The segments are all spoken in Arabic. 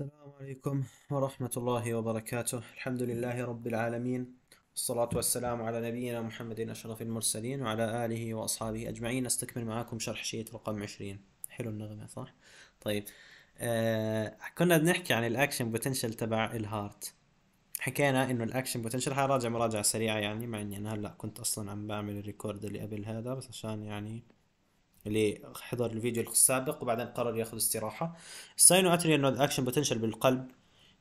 السلام عليكم ورحمة الله وبركاته الحمد لله رب العالمين والصلاة والسلام على نبينا محمد أشرف المرسلين وعلى آله وأصحابه أجمعين أستكمل معاكم شرح شيت رقم 20 حلو النغمة صح؟ طيب آه كنا بنحكي عن الأكشن بوتنشل تبع الهارت حكينا انه الاكشن بوتنشل حراجع مراجعه سريعه يعني مع اني انا هلا كنت اصلا عم بعمل الريكورد اللي قبل هذا بس عشان يعني اللي حضر الفيديو السابق وبعدين قرر ياخذ استراحه الساينو اتريال نود اكشن بوتنشال بالقلب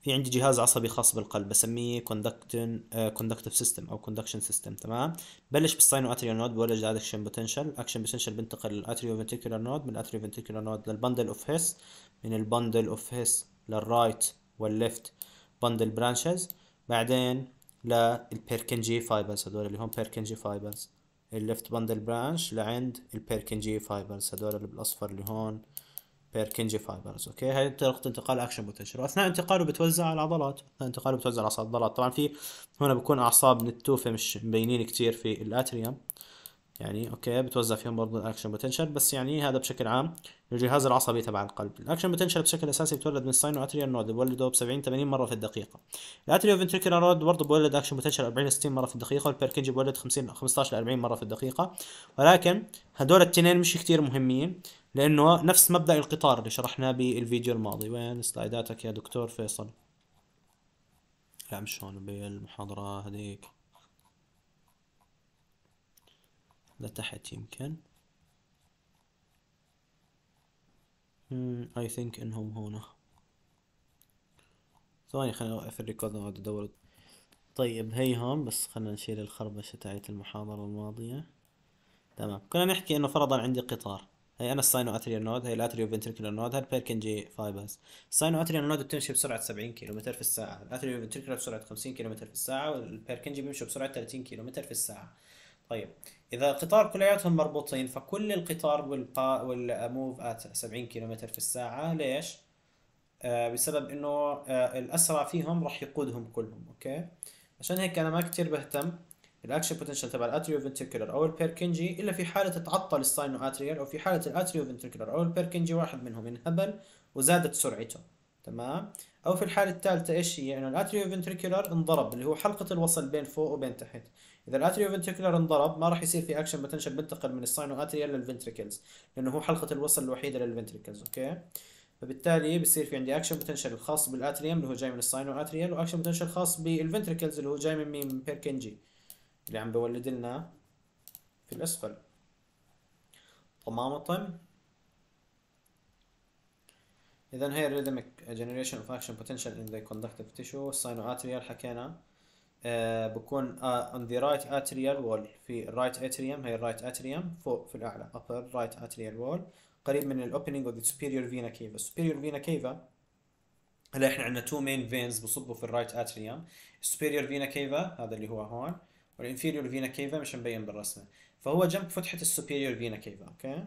في عندي جهاز عصبي خاص بالقلب بسميه كوندكتن كوندكتيف سيستم او كوندكشن سيستم تمام بلش بالساينو اتريال نود بولج اكشن بوتنشال اكشن بوتنشال بنتقل للاتريو فنتيكولار نود من الاتريو فنتيكولار نود للبندل اوف هيس من البندل اوف هيس للرايت والليفت بندل برانشز بعدين للبيركنجي فايبرز هذول اللي هم بيركنجي فايبرز الليفت بندل برانش لعند البيركنجي فايبرز هذول اللي بالاصفر اللي هون بيركنجي فايبرز اوكي هاي طريقه انتقال اكشن بوتنشال واثناء انتقاله بتوزع على العضلات اثناء انتقاله بتوزع على العضلات طبعا في هنا بكون اعصاب من التوفه مش مبينين كتير في الاتريوم يعني اوكي بتوزع فيهم برضه الاكشن بوتنشال بس يعني هذا بشكل عام الجهاز العصبي تبع القلب الاكشن بوتنشال بشكل اساسي بتولد من الساينو اتريال نود بولده ب 70 80 مره في الدقيقه الاتريو فنتريكولار نود برضه بولد اكشن بوتنشال 40 60 مره في الدقيقه والبيركنج بولد 50 15 ل 40 مره في الدقيقه ولكن هدول التنين مش كثير مهمين لانه نفس مبدا القطار اللي شرحناه بالفيديو الماضي وين سلايداتك يا دكتور فيصل لا مش هون بالمحاضره هذيك لتحت يمكن اي hmm, ثينك انهم هنا ثواني خليني اوقف الريكورد واقعد ادور طيب هي هون بس خلينا نشيل الخربشة تاعت المحاضرة الماضية تمام كنا نحكي انه فرضا عندي قطار هي انا الساينو اتريال نود هي الاتريو فنتركلر نود هاي البيركنجي فايبرز الساينو اتريال نود بتمشي بسرعه 70 متر في الساعه الاتريو فنتركلر بسرعه 50 متر في الساعه والبيركنجي بيمشي بسرعه 30 متر في الساعه طيب إذا القطار كلياتهم مربوطين فكل القطار والقا والموف آت 70 متر في الساعة ليش؟ آه بسبب إنه آه الأسرع فيهم راح يقودهم كلهم أوكي؟ عشان هيك أنا ما كتير بهتم الاكشن بوتنشال تبع الاتريو فنتركلر او البيركنجي الا في حاله تعطل الساينو اتريال او في حاله الاتريو فنتركلر او البيركنجي واحد منهم انهبل وزادت سرعته تمام او في الحاله الثالثه ايش هي انه الاتريو فنتركلر انضرب اللي هو حلقه الوصل بين فوق وبين تحت اذا الاتريو فنتريكولار انضرب ما راح يصير في اكشن بتنشن بنتقل من الساينو اتريا للفنتريكلز لانه هو حلقه الوصل الوحيده للفنتريكلز اوكي فبالتالي بصير في عندي اكشن بوتنشل الخاص بالاتريوم اللي هو جاي من الساينو اتريال واكشن بوتنشل الخاص بالفنتريكلز اللي هو جاي من مين من بيركنجي اللي عم بولد لنا في الاسفل طمامطم اذا هي الريدمك generation of action potential in the conductive tissue الساينو اتريال حكينا آه، بكون اون ذا رايت اتريال وول في الرايت اتريوم هي الرايت اتريوم فوق في الاعلى upper رايت اتريال وول قريب من الاوبننج اوف ذا superior فينا كيفا superior فينا كيفا هلا احنا عندنا تو مين فينز بصبوا في الرايت اتريوم superior فينا كيفا هذا اللي هو هون والانفيريور فينا كيفا مش مبين بالرسمه فهو جنب فتحه السوبيريور فينا كيفا اوكي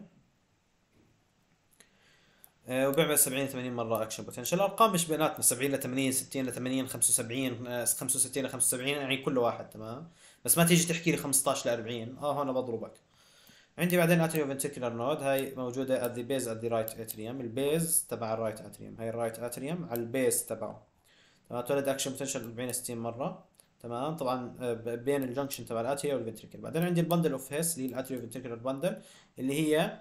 وبيعمل 70 80 مره اكشن بوتنشل الارقام مش بيناتنا 70 ل 80 60 ل 80 75 65 ل 75 يعني كل واحد تمام بس ما تيجي تحكي لي 15 ل 40 اه هون بضربك عندي بعدين اتريو فنتركلر نود هاي موجوده ات ذا بيز ات ذا رايت اتريوم البيز تبع الرايت اتريوم هاي الرايت اتريوم على البيز تبعه تمام تولد اكشن بوتنشل 40 60 مره تمام طبعا آه، بين الجنكشن تبع الاتريو والفنتركل بعدين عندي البندل اوف هيس اللي هي الاتريو فنتركلر بندل اللي هي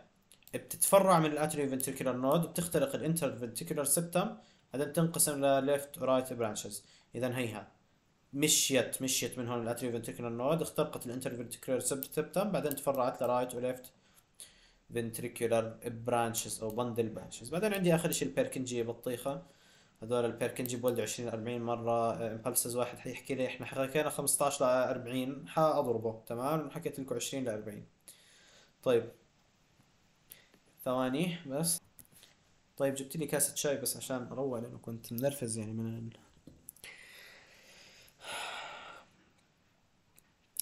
بتتفرع من الاتريو فنتريكولار نود بتخترق الانتر فنتريكولار سبتم بعدين بتنقسم لليفت ورايت برانشز اذا هيها مشيت مشيت من هون الاتريو فنتريكولار نود اخترقت الانتر فنتريكولار سبتم بعدين تفرعت لرايت وليفت فنتريكولار برانشز او بندل برانشز بعدين عندي اخر شيء البيركنجي بطيخه هذول البيركنجي بولد 20 40 مره امبلسز واحد حيحكي لي احنا حكينا 15 ل 40 حاضربه تمام حكيت لكم 20 ل 40 طيب ثواني بس طيب جبت لي كاسة شاي بس عشان أروق لأنه كنت منرفز يعني من ال...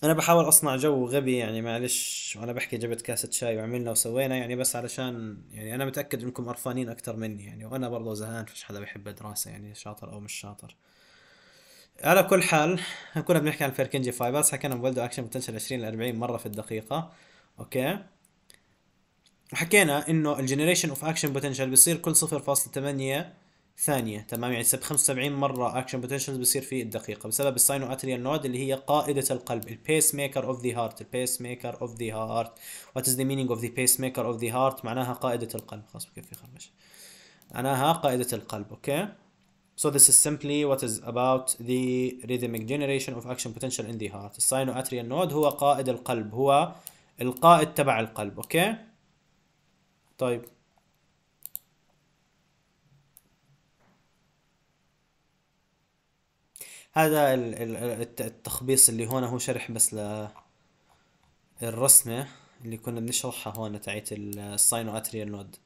أنا بحاول أصنع جو غبي يعني معلش وأنا بحكي جبت كاسة شاي وعملنا وسوينا يعني بس علشان يعني أنا متأكد إنكم قرفانين أكثر مني يعني وأنا برضه زهقان فش حدا بيحب دراسة يعني شاطر أو مش شاطر على كل حال كنا بنحكي عن الفيركنجي فايبرز حكينا بولدو اكشن بوتنشل 20 ل 40 مره في الدقيقه اوكي حكينا انه الجنريشن اوف اكشن بوتنشال بصير كل 0.8 ثانية تمام يعني سب 75 مرة اكشن بوتنشال بصير في الدقيقة بسبب الساينو اتريال نود اللي هي قائدة القلب البيس ميكر اوف ذا هارت البيس ميكر اوف ذا هارت وات از ذا مينينج اوف ذا بيس ميكر اوف ذا هارت معناها قائدة القلب خلاص بكفي خربش معناها قائدة القلب اوكي So this is simply what is about the rhythmic generation of action potential in the heart. The sinoatrial نود هو قائد القلب هو القائد تبع القلب اوكي okay? طيب هذا التخبيص اللي هون هو شرح بس للرسمة اللي كنا بنشرحها هون تاعت الساينو اتريال نود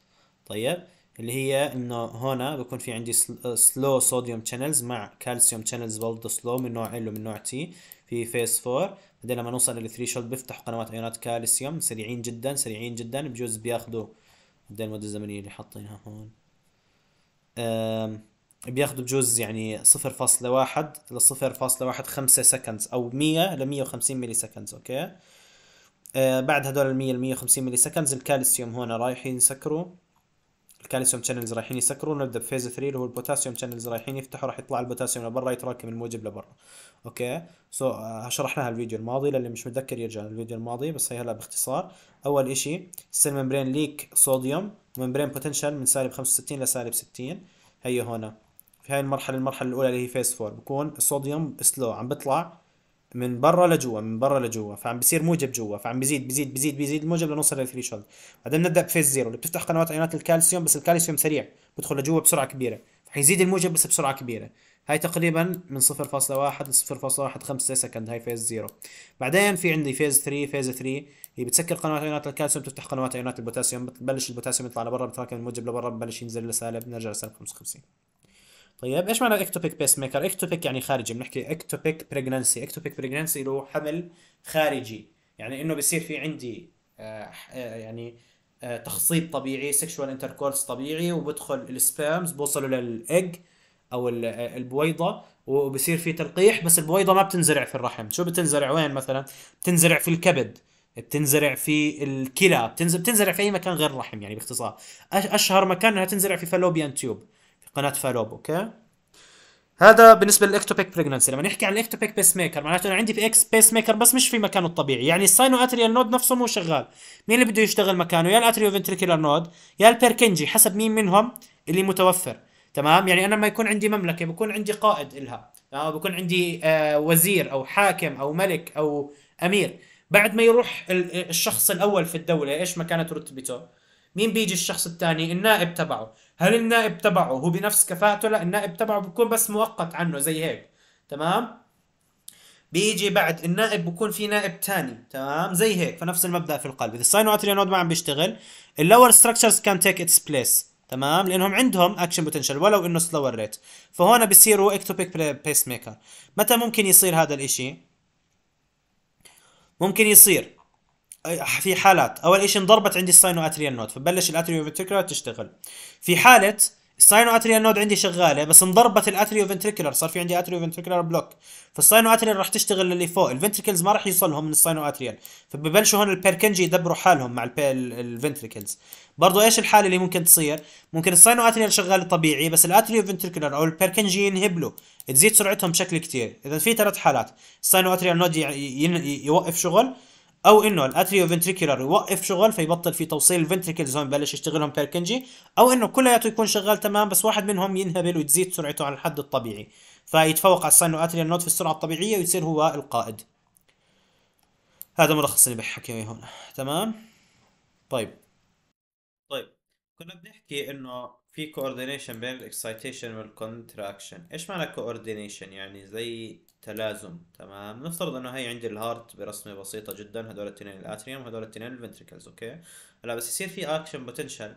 طيب اللي هي انه هون بكون في عندي سلو صوديوم شانلز مع كالسيوم شانلز برضه سلو من نوع ال ومن نوع تي في فيس 4 بعدين لما نوصل للثري شولد بيفتح بيفتحوا قنوات ايونات كالسيوم سريعين جدا سريعين جدا بجوز بياخذوا بعدين المدة الزمنية اللي حاطينها هون بياخذوا بجوز يعني 0.1 ل 0.15 سكندز او 100 ل 150 ملي سكندز اوكي آه، بعد هدول ال 100 ل 150 ملي سكندز الكالسيوم هون رايحين يسكروا الكالسيوم شانلز رايحين يسكروا نبدا بفيز 3 اللي هو البوتاسيوم شانلز رايحين يفتحوا راح يطلع البوتاسيوم لبرا يتراكم الموجب لبرا اوكي سو so, آه، شرحناها الفيديو الماضي للي مش متذكر يرجع للفيديو الماضي بس هي هلا باختصار اول شيء السيل ممبرين ليك صوديوم ممبرين بوتنشال من سالب 65 لسالب 60 هي هون في هاي المرحله المرحله الاولى اللي هي فيز 4 بكون الصوديوم سلو عم بيطلع من برا لجوا من برا لجوا فعم بصير موجب جوا فعم بزيد بزيد بزيد بزيد الموجب لنوصل للثري بعدين نبدا بفيز زيرو اللي بتفتح قنوات ايونات الكالسيوم بس الكالسيوم سريع بدخل لجوا بسرعه كبيره حيزيد الموجب بس بسرعه كبيره هاي تقريبا من 0.1 ل 0.15 سكند هاي فيز زيرو بعدين في عندي فيز 3 فيز 3 هي بتسكر قنوات ايونات الكالسيوم بتفتح قنوات ايونات البوتاسيوم بتبلش البوتاسيوم يطلع لبرا بتراكم الموجب لبرا ببلش ينزل لسالب نرجع لسالب 55 طيب ايش معنى اكتوبيك بيس ميكر اكتوبيك يعني خارجي بنحكي اكتوبيك بريجنسي، اكتوبيك اللي هو حمل خارجي يعني انه بصير في عندي آه،, آه يعني آه تخصيب طبيعي سكشوال انتركورس طبيعي وبدخل السبيرمز بوصلوا للايج او آه، البويضه وبصير في تلقيح بس البويضه ما بتنزرع في الرحم شو بتنزرع وين مثلا بتنزرع في الكبد بتنزرع في الكلى بتنزرع في اي مكان غير الرحم يعني باختصار اشهر مكان انها تنزرع في فالوبيان تيوب قناه فالوب اوكي هذا بالنسبه للاكتوبيك بريجننسي لما نحكي عن الاكتوبيك بيس ميكر معناته انا عندي اكس بيس ميكر بس مش في مكانه الطبيعي يعني الساينو اتريال نود نفسه مو شغال مين اللي بده يشتغل مكانه يا الاتريو فنتريكولار نود يا البيركنجي حسب مين منهم اللي متوفر تمام يعني انا لما يكون عندي مملكه بكون عندي قائد إلها او بكون عندي آه وزير او حاكم او ملك او امير بعد ما يروح الشخص الاول في الدوله ايش مكانه رتبته مين بيجي الشخص الثاني النائب تبعه هل النائب تبعه هو بنفس كفاءته لا النائب تبعه بيكون بس مؤقت عنه زي هيك تمام بيجي بعد النائب بكون في نائب ثاني تمام زي هيك فنفس المبدا في القلب اذا الساينواتريال نود ما عم بيشتغل اللور ستراكشرز كان تيك اتس بليس تمام لانهم عندهم اكشن بوتنشال ولو انه سلور ريت فهون بصيروا اكتوبيك بيس ميكر متى ممكن يصير هذا الاشي ممكن يصير في حالات اول شيء انضربت عندي الساينو اتريال نود فبلش الاتريو فنتريكولار تشتغل في حاله الساينو اتريال نود عندي شغاله بس انضربت الاتريو فنتريكولار صار في عندي اتريو فنتريكولار بلوك فالساينو اتريال راح تشتغل للي فوق الفنتريكلز ما راح يوصلهم من الساينو اتريال فببلشوا هون البيركنجي يدبروا حالهم مع الفنتريكلز برضو ايش الحاله اللي ممكن تصير ممكن الساينو اتريال شغال طبيعي بس الاتريو فنتريكولار او البيركنجي ينهبلوا تزيد سرعتهم بشكل كتير اذا في ثلاث حالات الساينو اتريال نود يوقف شغل او انه الاتريو فنتريكولار يوقف شغل فيبطل في توصيل الفنتريكلز هون ببلش يشتغلهم بيركنجي او انه كلياته يكون شغال تمام بس واحد منهم ينهبل وتزيد سرعته على الحد الطبيعي فيتفوق على السينو اتريال نوت في السرعه الطبيعيه ويصير هو القائد هذا ملخص اللي بحكيه هون تمام طيب طيب كنا بنحكي انه في coordination بين الاكسايتيشن والكونتراكشن ايش معنى coordination يعني زي تلازم تمام نفترض انه هي عندي الهارت برسمه بسيطه جدا هذول الاثنين الاتريوم وهذول الاثنين الفنتريكلز اوكي هلا بس يصير في اكشن بوتنشال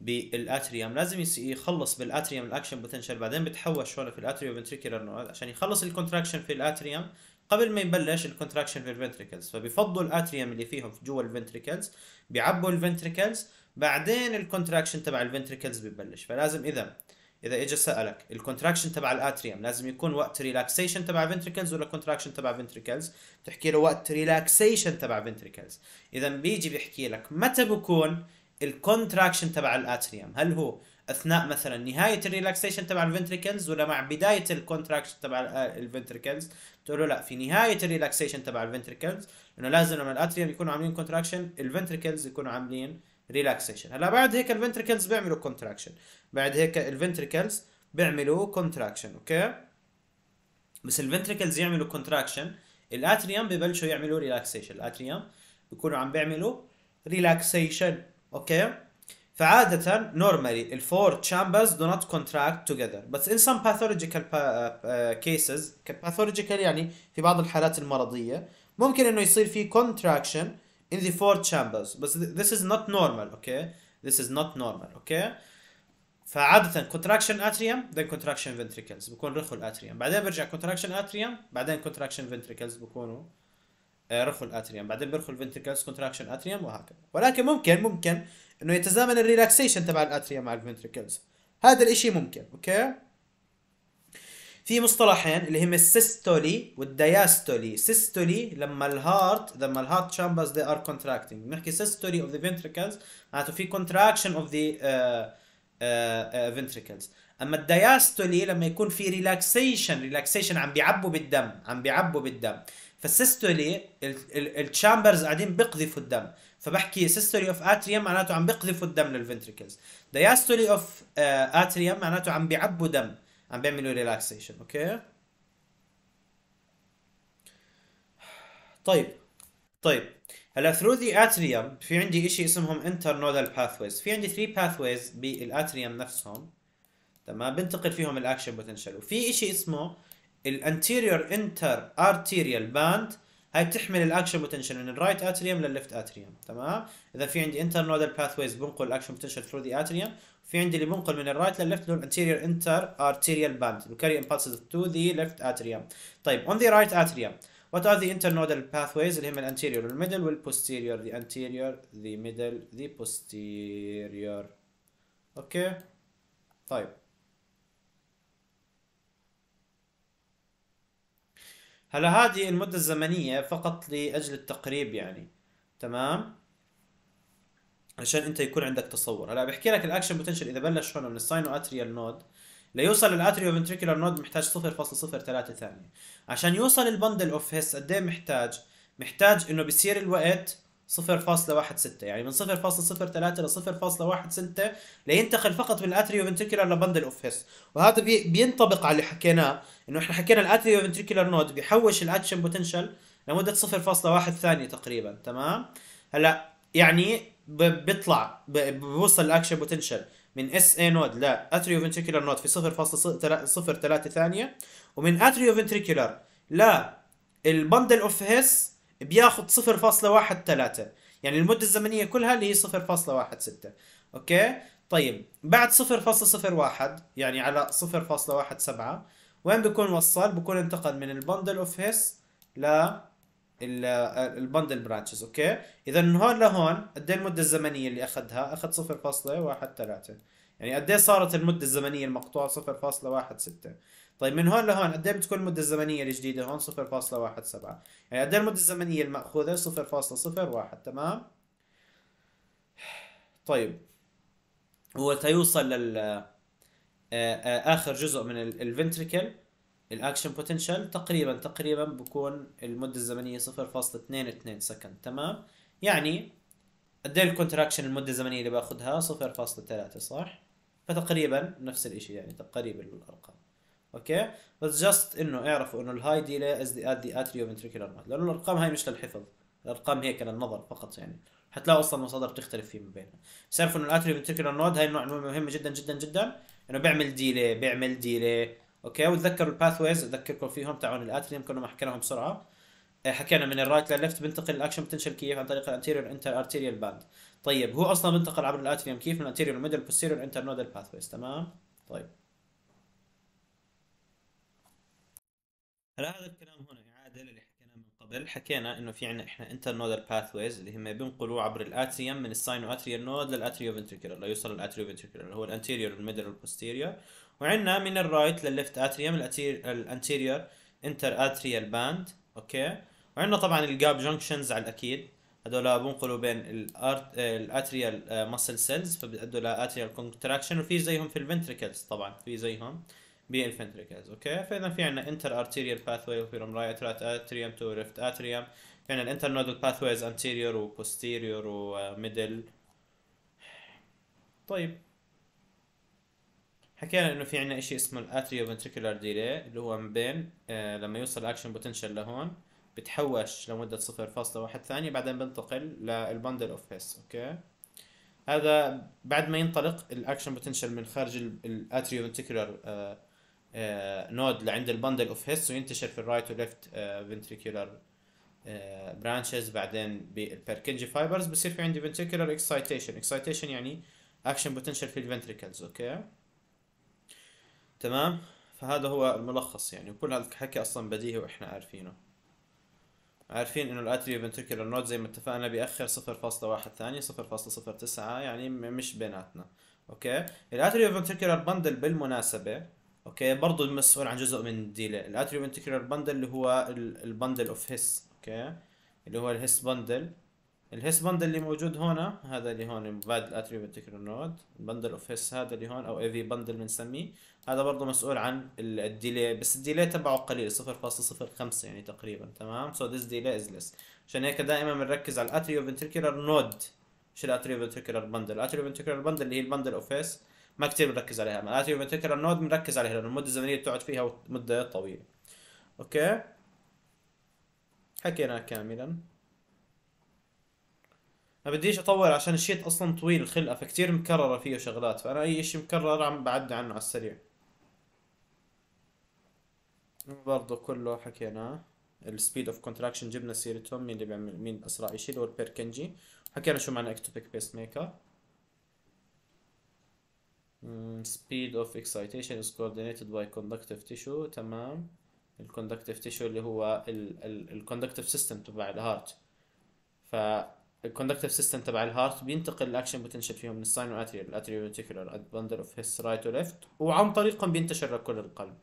بالاتريوم لازم يخلص بالاتريوم الاكشن بوتنشال بعدين بتحوش هون في الاتريوم فنتريكلر نود عشان يخلص الكونتراكشن في الاتريوم قبل ما يبلش الكونتراكشن في الفنتريكلز فبفضوا الاتريوم اللي فيهم جوا الفنتريكلز بيعبوا الفنتريكلز بعدين الكونتراكشن تبع الفنتريكلز ببلش فلازم اذا اذا اجى سالك الكونتراكشن تبع الاتريوم لازم يكون وقت ريلاكسيشن تبع فنتريكلز ولا كونتراكشن تبع فنتريكلز بتحكي له وقت ريلاكسيشن تبع فنتريكلز اذا بيجي بيحكي لك متى بكون الكونتراكشن تبع الاتريوم هل هو اثناء مثلا نهايه الريلاكسيشن تبع الفنتريكلز ولا مع بدايه الكونتراكشن تبع الفنتريكلز آه، بتقول له لا في نهايه الريلاكسيشن تبع الفنتريكلز انه لازم لما الاتريوم يكونوا عاملين كونتراكشن الفنتريكلز يكونوا عاملين ريلاكسيشن هلا بعد هيك الفنتركلز بيعملوا كونتراكشن بعد هيك الفنتركلز بيعملوا كونتراكشن اوكي بس الفنتركلز يعملوا كونتراكشن الاتريوم ببلشوا يعملوا ريلاكسيشن الاتريوم بيكونوا عم بيعملوا ريلاكسيشن اوكي فعادة نورمالي الفور تشامبرز دو نوت كونتراكت توجذر بس in some pathological uh, cases pathological يعني في بعض الحالات المرضية ممكن انه يصير في كونتراكشن in the four chambers بس this is not normal okay this is not normal okay فعادة contraction atrium then contraction ventricles بكون رخو الاتريوم بعدين برجع contraction atrium بعدين contraction ventricles بكونوا رخو الاتريوم بعدين بيرخو الventricles contraction atrium وهكذا ولكن ممكن ممكن انه يتزامن الريلاكسيشن تبع الاتريوم مع الventricles هذا الاشي ممكن اوكي في مصطلحين اللي هم السيستولي والدياستولي سيستولي لما الهارت لما الهارت تشامبرز they ار كونتراكتنج بنحكي سيستولي اوف ذا فينتريكلز معناته في كونتراكشن اوف ذا فينتريكلز اما الدياستولي لما يكون في ريلاكسيشن ريلاكسيشن عم بيعبوا بالدم عم بيعبوا بالدم فالسيستولي التشامبرز قاعدين بيقذفوا الدم فبحكي سيستولي اوف اتريوم معناته عم بيقذفوا الدم للفنتريكلز دياستولي اوف اتريوم معناته عم بيعبوا دم عم بيعملوا ريلاكسيشن اوكي طيب طيب هلا through the atrium في عندي شيء اسمهم internodal pathways في عندي 3 pathways بالاتريوم نفسهم تمام بنتقل فيهم الاكشن بوتنشال وفي شيء اسمه الانتيريور انتر ارتيريال باند هاي بتحمل الاكشن بوتنشال من الرايت اتريوم للليفت اتريوم تمام اذا في عندي نودال باثويز بنقل الاكشن بوتنشال ثرو ذا اتريوم في عندي اللي منقل من الرايت للليفت اللي هو الانتيريور انتر ارتيريال باند will carry impulses to the left atrium طيب ذا رايت right وات ار ذا انتر نودال باثويز اللي هم الانتيريور والميدل والبوستيريور ذا انتيريور ذا ميدل ذا بوستيريور اوكي طيب هلا هذه المدة الزمنية فقط لأجل التقريب يعني تمام عشان انت يكون عندك تصور هلا بحكي لك الاكشن بوتنشل اذا بلش هون من الساينو اتريال نود ليوصل للاتريو فنتريكولار نود محتاج 0.03 ثانيه عشان يوصل البندل اوف هيس قد ايه محتاج محتاج انه بصير الوقت 0.16 يعني من 0.03 ل 0.16 لينتقل فقط من الاتريو فنتريكولار لبندل اوف هيس وهذا بينطبق على اللي حكيناه انه احنا حكينا الاتريو فنتريكولار نود بيحوش الاكشن بوتنشل لمده 0.1 ثانيه تقريبا تمام هلا يعني بيطلع بيوصل الاكشن بوتنشال من اس اي نود اتريو فنتريكولار نود في 0.03 ثانيه ومن اتريو فنتريكولار لا البندل اوف هيس بياخد 0.13 يعني المده الزمنيه كلها اللي هي 0.16 اوكي طيب بعد 0.01 يعني على 0.17 وين بكون وصل بكون انتقل من البندل اوف هيس ل البندل برانشز اوكي اذا من هون لهون قد ايه المده الزمنيه اللي اخذها اخذ 0.13 يعني قد ايه صارت المده الزمنيه المقطوعه 0.16 طيب من هون لهون قد ايه بتكون المده الزمنيه الجديده هون 0.17 يعني قد ايه المده الزمنيه الماخوذه 0.01 تمام طيب هو تيوصل لل اخر جزء من الفنتريكل الاكشن بوتنشال تقريبا تقريبا بكون المده الزمنيه 0.22 سكند تمام يعني قد ايه الكونتراكشن المده الزمنيه اللي باخذها 0.3 صح فتقريبا نفس الشيء يعني تقريبا الارقام اوكي بس جاست انه اعرفوا انه الهاي ديلي از ذا ات ذا نود لانه الارقام هاي مش للحفظ الارقام هيك للنظر فقط يعني حتلاقوا اصلا مصادر بتختلف فيه من بينها بس اعرفوا انه الاتريوفنتريكولار نود هاي النوع مهم جدا جدا جدا انه بيعمل ديلي بيعمل ديلي اوكي وتذكروا الباثويز اذكركم فيهم تاعون الاتريوم كنا ما حكيناهم بسرعه آه، حكينا من الرايت للليفت بنتقل الاكشن بتنشل كيف عن طريق الانتيريور انتر ارتيريال باند طيب هو اصلا بنتقل عبر الاتريوم كيف من الانتيريور ميدل بوستيريور انتر نودال باثويز تمام طيب هلا هذا الكلام هنا اعاده اللي حكيناه من قبل حكينا انه في عندنا احنا انتر نودال باثويز اللي هم بينقلوا عبر الاتريوم من الساينو اتريال نود للاتريو فنتريكولر ليوصل للاتريو فنتريكولر اللي هو الانتيريور الميدل والبوستيريور وعندنا من الرايت للليفت اتريوم الانتيريور انتر اتريال باند اوكي وعندنا طبعا الجاب جنكشنز على الاكيد هذول بنقلوا بين الاتريال ماسل سيلز فبيؤدوا لاتريال كونتراكشن وفي زيهم في الفنتريكلز طبعا في زيهم بالفنتريكلز اوكي فاذا في عندنا انتر ارتيريال باثوي وفي رايت اتريوم تو ليفت اتريوم في عندنا الانتر نودال باثويز انتيريور وبوستيريور وميدل طيب حكينا انه في عنا شيء اسمه الاتريو فنتريكولار ديلي اللي هو من بين آه لما يوصل الاكشن بوتنشال لهون بتحوش لمده 0.1 ثانيه بعدين بنتقل للبندل اوف هيس اوكي هذا بعد ما ينطلق الاكشن بوتنشال من خارج الاتريو فنتريكولار نود لعند البندل اوف هيس وينتشر في الرايت وليفت فنتريكولار برانشز بعدين بالبركنجي فايبرز بصير في عندي فنتريكولار اكسايتيشن اكسايتيشن يعني اكشن بوتنشال في الفنتريكلز اوكي okay. تمام فهذا هو الملخص يعني وكل هذا الحكي اصلا بديهي واحنا عارفينه عارفين انه الاتريو فنتركيولر نود زي ما اتفقنا بيأخر 0.1 ثانية 0.09 يعني مش بيناتنا اوكي الاتريو فنتركيولر بندل بالمناسبة اوكي برضه مسؤول عن جزء من الديلي الاتريو فنتركيولر بندل اللي هو البندل اوف هيس اوكي اللي هو الهيس بندل الهيس بندل اللي موجود هنا هذا اللي هون بعد الاتريبيوت تكرر نود البندل اوف هيس هذا اللي هون او اي في بندل بنسميه هذا برضه مسؤول عن الديلي بس الديلي تبعه قليل 0.05 يعني تقريبا تمام سو ذس ديلي از ليس عشان هيك دائما بنركز على الاتريوفنتركيولار نود مش تكرر بندل الاتريوفنتركيولار بندل اللي هي البندل اوف هيس ما كثير بنركز عليها الاتريوفنتركيولار نود بنركز عليها لانه المده الزمنيه بتقعد فيها مده طويله اوكي حكينا كاملا ما بديش اطول عشان الشيت اصلا طويل الخلقه فكتير مكرره فيه شغلات فانا اي اشي مكرر عم بعدي عنه على السريع برضه كله حكيناه السبيد اوف كونتراكشن جبنا سيرتهم مين اللي بيعمل مين اسرع اشي اللي هو البيركنجي حكينا شو معنى اكتوبيك بيس ميكر سبيد اوف اكسايتيشن از كوردينيتد باي كوندكتيف تيشو تمام الكوندكتيف تيشو اللي هو الكوندكتيف سيستم تبع الهارت ف الكوندكتيف سيستم تبع الهارت بينتقل الاكشن بوتنشال فيهم من الساينو اتريال الاتريال فيتيكولار بندل اوف هيس رايت وليفت وعن طريقهم بينتشر لكل القلب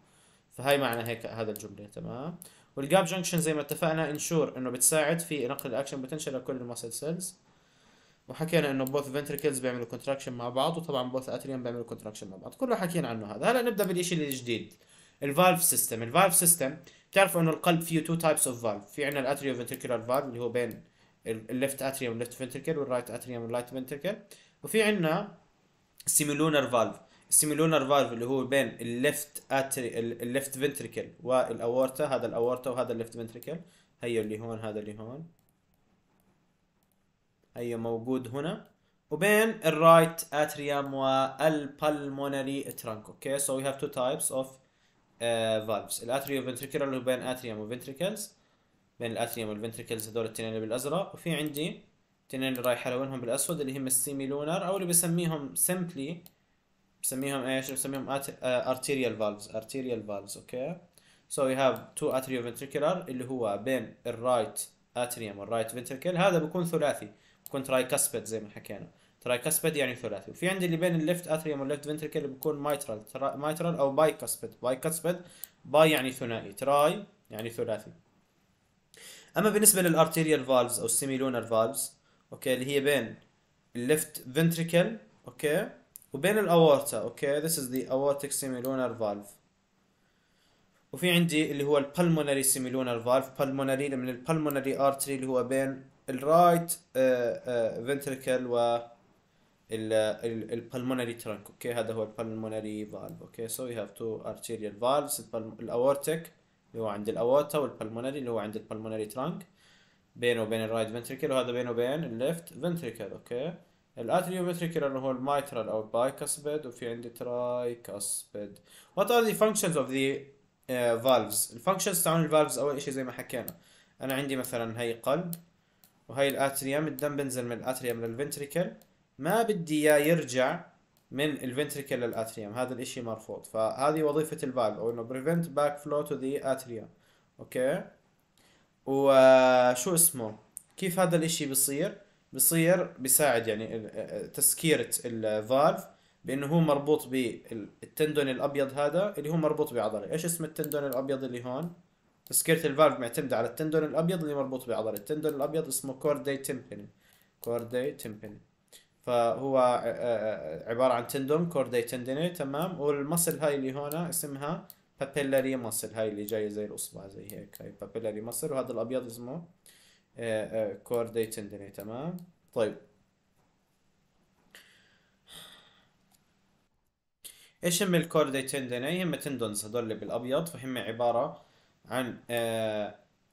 فهي معنى هيك هذا الجمله تمام والجاب جنكشن زي ما اتفقنا انشور انه بتساعد في نقل الاكشن بوتنشال لكل الماسل سيلز وحكينا انه بوث فنتريكلز بيعملوا كونتراكشن مع بعض وطبعا بوث اتريوم بيعملوا كونتراكشن مع بعض كله حكينا عنه هذا هلا نبدا بالشيء الجديد الفالف سيستم الفالف سيستم بتعرفوا انه القلب فيه تو تايبس اوف فالف في عندنا الاتريو فنتريكولار فالف اللي هو بين الليفت اتريوم والليفت فنتركل والرايت اتريوم والرايت فنتركل وفي عندنا سيميلونر فالف السيميلونر فالف اللي هو بين الليفت اتري الليفت فنتركل والاورتا هذا الاورتا وهذا الليفت فنتركل هي اللي هون هذا اللي هون هي موجود هنا وبين الرايت اتريوم والبلمونري ترانك اوكي سو وي هاف تو تايبس اوف فالفز الاتريوم فنتركل اللي هو بين اتريوم وفنتركلز بين الاثريوم والفنتريكلز هذول التنين اللي بالازرق وفي عندي تنين اللي رايحه لونهم بالاسود اللي هم السيمي لونر او اللي بسميهم سمبلي بسميهم ايش بسميهم آه، arterial valves arterial valves اوكي so we have two atrioventricular اللي هو بين الرايت اتريوم والرايت فنتريكل هذا بيكون ثلاثي بيكون ترايكاسبيد زي ما حكينا ترايكاسبيد يعني ثلاثي وفي عندي اللي بين الليفت اتريوم والليفت فنتركل بيكون مايترال مايترال او باي بايكاسبيد باي يعني ثنائي تراي يعني ثلاثي اما بالنسبه للارتيريال فالفز او السيميلونر فالفز اوكي اللي هي بين الليفت فنتريكل اوكي وبين الاورتا اوكي ذس از ذا اورتيك سيميلونر فالف وفي عندي اللي هو البلمونري سيميلونر فالف بالمونري من البلمونري ارتري اللي هو بين الرايت آه، فنتريكل آه، و ال البلمونري ترانك اوكي هذا هو البلمونري فالف اوكي سو يو هاف تو ارتيريال فالفز الاورتيك اللي هو عند الاوتا والبلمونري اللي هو عند البلمونري ترانك بينه وبين الرايت فنتريكل وهذا بينه وبين الليفت فنتريكل اوكي الاتريو فنتريكل اللي هو المايترال او بايكاسبيد وفي عندي ترايكاسبيد وات ار ذا فانكشنز اوف ذا فالفز الفانكشنز تاعون الفالفز اول شيء زي ما حكينا انا عندي مثلا هي قلب وهي الاتريوم الدم بنزل من الاتريوم للفنتريكل ما بدي اياه يرجع من الفنتريكل للاتريوم هذا الاشي مرفوض فهذه وظيفة الفالف او انه بريفنت باك فلو تو ذا اتريوم اوكي وشو اسمه كيف هذا الاشي بصير بصير بيساعد يعني آه، آه، تسكيرة الفالف آه، بانه هو مربوط بالتندون الابيض هذا اللي هو مربوط بعضله ايش اسم التندون الابيض اللي هون تسكيرة الفالف معتمدة على التندون الابيض اللي مربوط بعضله التندون الابيض اسمه كوردي تيمبني كوردي تيمبني فهو آه، عباره عن تندوم كوردي تندني تمام والمصل هاي اللي هنا اسمها بابيلاري مصل هاي اللي جايه زي الاصبع زي هيك هاي بابيلاري مصل وهذا الابيض اسمه آه، آه، كوردي تندني تمام طيب ايش هم الكوردي تندني هم تندونز هذول اللي بالابيض فهم عباره عن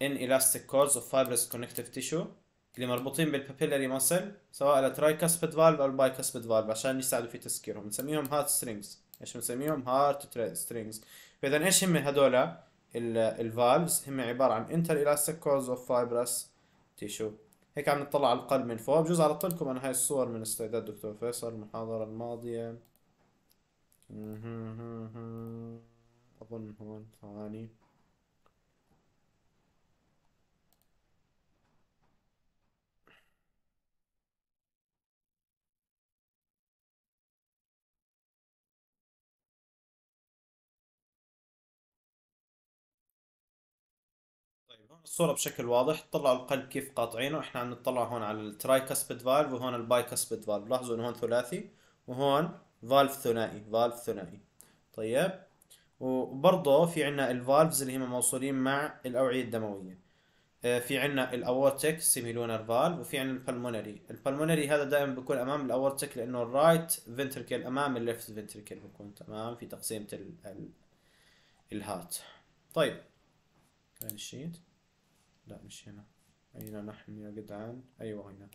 ان elastic كورز اوف fibrous كونكتيف تيشو اللي مربوطين بالبابيلاري ماسل سواء الترايكاسبيد فالف او البايكاسبيد فالف عشان يساعدوا في تسكيرهم بنسميهم هارت سترينجز ايش بنسميهم هارت سترينجز فاذا ايش هم هذول الفالفز هم عباره عن انتر الاستيك كورز اوف فايبرس تيشو هيك عم نطلع على القلب من فوق بجوز على لكم انا هاي الصور من استعداد دكتور فيصل المحاضره الماضيه اظن هون ثواني الصوره بشكل واضح طلعوا القلب كيف قاطعينه احنا عم نطلع هون على التراي كاسبيد فالف وهون الباي كاسبيد فالف لاحظوا انه هون ثلاثي وهون فالف ثنائي فالف ثنائي طيب وبرضه في عنا الفالفز اللي هم موصولين مع الاوعيه الدمويه آه، في عنا الاورتك سيميلونر فالف وفي عنا البلمونري البلمونري هذا دائما بيكون امام الاورتك لانه الرايت فنتركل امام الليفت فنتركل بيكون تمام في تقسيمه ال الهات طيب هذا لا مش هنا أين نحن يا جدعان أيوة هنا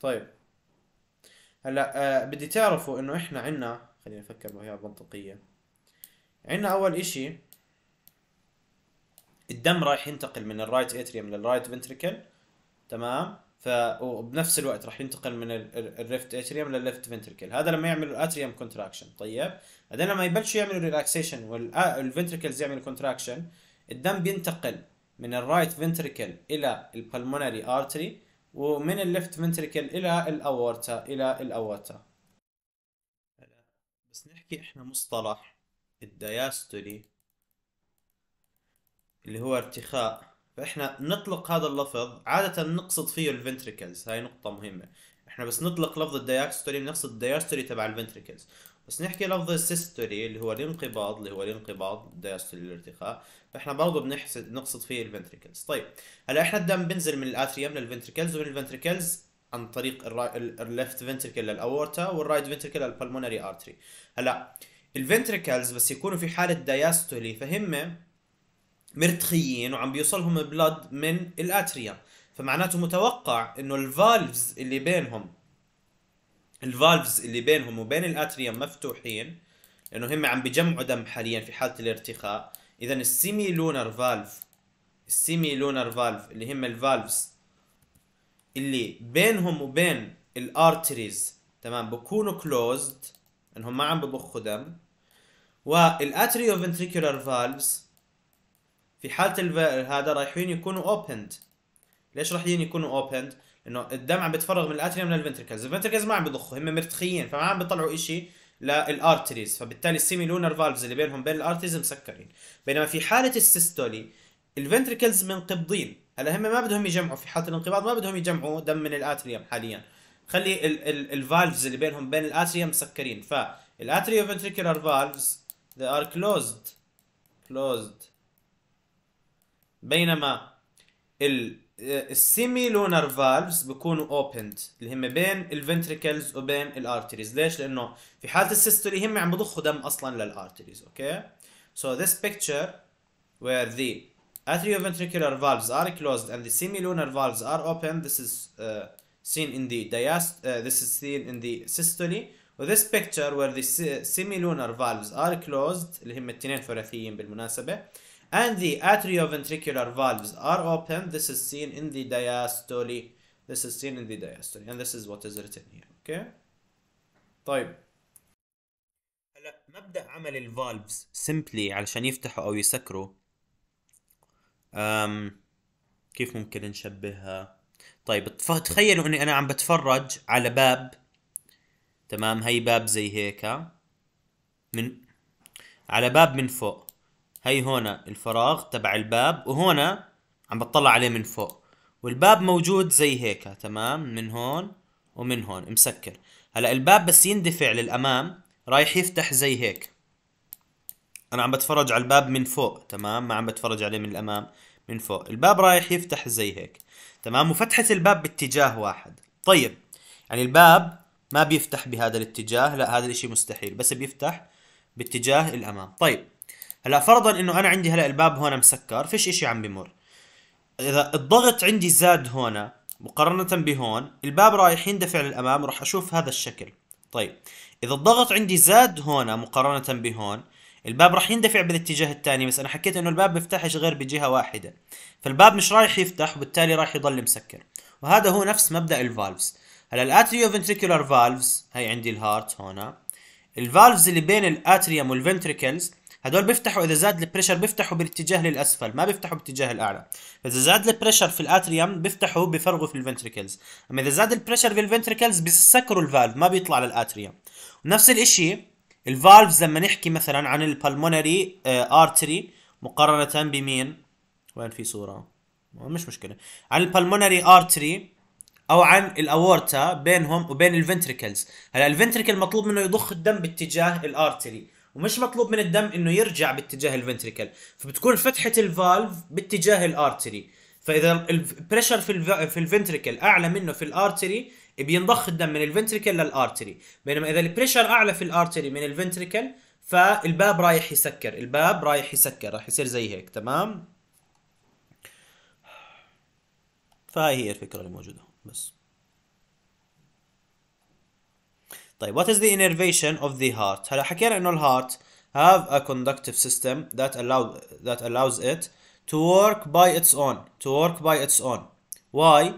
طيب هلا آه بدي تعرفوا إنه إحنا عنا خلينا نفكر بهي منطقية عنا أول إشي الدم رايح ينتقل من الرايت اتريوم للرايت فنتريكل تمام ف وبنفس الوقت راح ينتقل من الريفت اتريوم للليفت فنتركل هذا لما يعملوا الاتريوم كونتراكشن طيب بعدين لما يبلشوا يعملوا ريلاكسيشن والفنتركلز يعملوا كونتراكشن الدم بينتقل من الرايت فنتريكل الى البلمونري ارتري ومن الليفت فنتريكل الى الاورتا الى الاورتا بس نحكي احنا مصطلح الدياستولي اللي هو ارتخاء فاحنا نطلق هذا اللفظ عادة نقصد فيه الفنتريكلز هاي نقطة مهمة احنا بس نطلق لفظ الدياستولي بنقصد الدياستولي تبع الفنتريكلز بس نحكي لفظ السيستولي اللي هو الانقباض اللي هو الانقباض دايستولي الارتخاء فاحنا برضه بنحسد نقصد فيه الفنتريكلز طيب هلا احنا الدم بينزل من الاثريوم للفنتريكلز ومن الفنتريكلز عن طريق الليفت فنتريكل للاورتا والرايت فنتريكل للبلمونري ارتري هلا الفنتريكلز بس يكونوا في حاله دايستولي فهم مرتخيين وعم بيوصلهم بلاد من الاتريا فمعناته متوقع انه الفالفز اللي بينهم الفالفز اللي بينهم وبين الاتريوم مفتوحين لانه هم عم بجمعوا دم حاليا في حاله الارتخاء اذا السيمي لونر فالف السيمي لونر فالف اللي هم الفالفز اللي بينهم وبين الارتريز تمام بكونوا كلوزد انهم ما عم ببخوا دم والاتريو فنتريكولار فالفز في حاله هذا رايحين يكونوا اوبند ليش رايحين يكونوا اوبند انه الدم عم بتفرغ من الاتريوم للفنتركلز الفنتركلز ما عم بيضخوا هم مرتخيين فما عم بيطلعوا شيء للارتريز فبالتالي السيمي لونر فالفز اللي بينهم بين الارتريز مسكرين بينما في حاله السيستولي الفنتركلز منقبضين هلا هم ما بدهم يجمعوا في حاله الانقباض ما بدهم يجمعوا دم من الاتريوم حاليا خلي الفالفز اللي بينهم بين الاتريوم مسكرين فالاتريو فنتركلر فالفز they are closed closed بينما ال السيمي لونر فالفز بيكونوا اوبند اللي هم بين الفنتريكلز وبين الارتريز ليش لانه في حاله السيستولي هم عم بضخوا دم اصلا للارتريز اوكي so this picture where the atrioventricular valves are closed and the semilunar valves are open this is uh, seen in the diast uh, this is seen in the systole وthis picture where the semilunar valves are closed اللي هم التنين ثلاثيين بالمناسبه and the atrioventricular valves are open. This is seen in the diastole. This is seen in the diastole, and this is what is written here. Okay. طيب. هلا مبدأ عمل الفالفز simply علشان يفتحوا أو يسكروا. أم كيف ممكن نشبهها؟ طيب تخيلوا إني أنا عم بتفرج على باب تمام هي باب زي هيك من على باب من فوق هي هون الفراغ تبع الباب وهون عم بطلع عليه من فوق والباب موجود زي هيك تمام من هون ومن هون مسكر هلا الباب بس يندفع للامام رايح يفتح زي هيك انا عم بتفرج على الباب من فوق تمام ما عم بتفرج عليه من الامام من فوق الباب رايح يفتح زي هيك تمام وفتحة الباب باتجاه واحد طيب يعني الباب ما بيفتح بهذا الاتجاه لا هذا الاشي مستحيل بس بيفتح باتجاه الامام طيب هلا فرضا انه انا عندي هلا الباب هون مسكر فيش اشي عم بمر اذا الضغط عندي زاد هون مقارنة بهون الباب رايح يندفع للامام وراح اشوف هذا الشكل طيب اذا الضغط عندي زاد هون مقارنة بهون الباب راح يندفع بالاتجاه الثاني بس انا حكيت انه الباب بيفتحش غير بجهة واحدة فالباب مش رايح يفتح وبالتالي راح يضل مسكر وهذا هو نفس مبدا الفالفز هلا الاتريو فنتريكولار فالفز هي عندي الهارت هون الفالفز اللي بين الاتريوم والفنتريكلز هدول بيفتحوا اذا زاد البريشر بيفتحوا بالاتجاه للاسفل ما بيفتحوا باتجاه الاعلى فاذا زاد البريشر في الاتريوم بيفتحوا بفرغوا في الفنتريكلز اما اذا زاد البريشر في الفنتريكلز بيسكروا الفالف ما بيطلع للاتريوم ونفس الشيء الفالفز لما نحكي مثلا عن البلمونري ارتري آه، مقارنه بمين وين في صوره مش مشكله عن البلمونري ارتري او عن الاورتا بينهم وبين الفنتريكلز هلا الفنتريكل مطلوب منه يضخ الدم باتجاه الارتري ومش مطلوب من الدم انه يرجع باتجاه الفنتريكل فبتكون فتحه الفالف باتجاه الارتري فاذا البريشر في في الفنتريكل اعلى منه في الارتري بينضخ الدم من الفنتريكل للارتري بينما اذا البريشر اعلى في الارتري من الفنتريكل فالباب رايح يسكر الباب رايح يسكر راح يصير زي هيك تمام فهاي هي الفكره اللي موجوده بس طيب what is the innervation of the heart هلا حكينا انه الهارت have a conductive system that allow that allows it to work by its own to work by its own why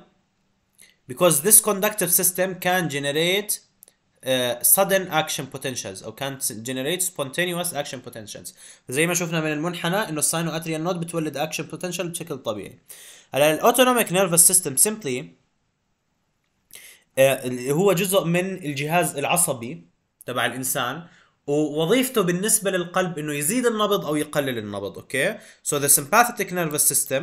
because this conductive system can generate uh, sudden action potentials or can generate spontaneous action potentials زي ما شفنا من المنحنى انه الساينو اتريال نود بتولد action potential بشكل طبيعي هلا الاوتونوميك نيرفس سيستم simply هو جزء من الجهاز العصبي تبع الانسان ووظيفته بالنسبة للقلب انه يزيد النبض او يقلل النبض، اوكي؟ So the sympathetic nervous system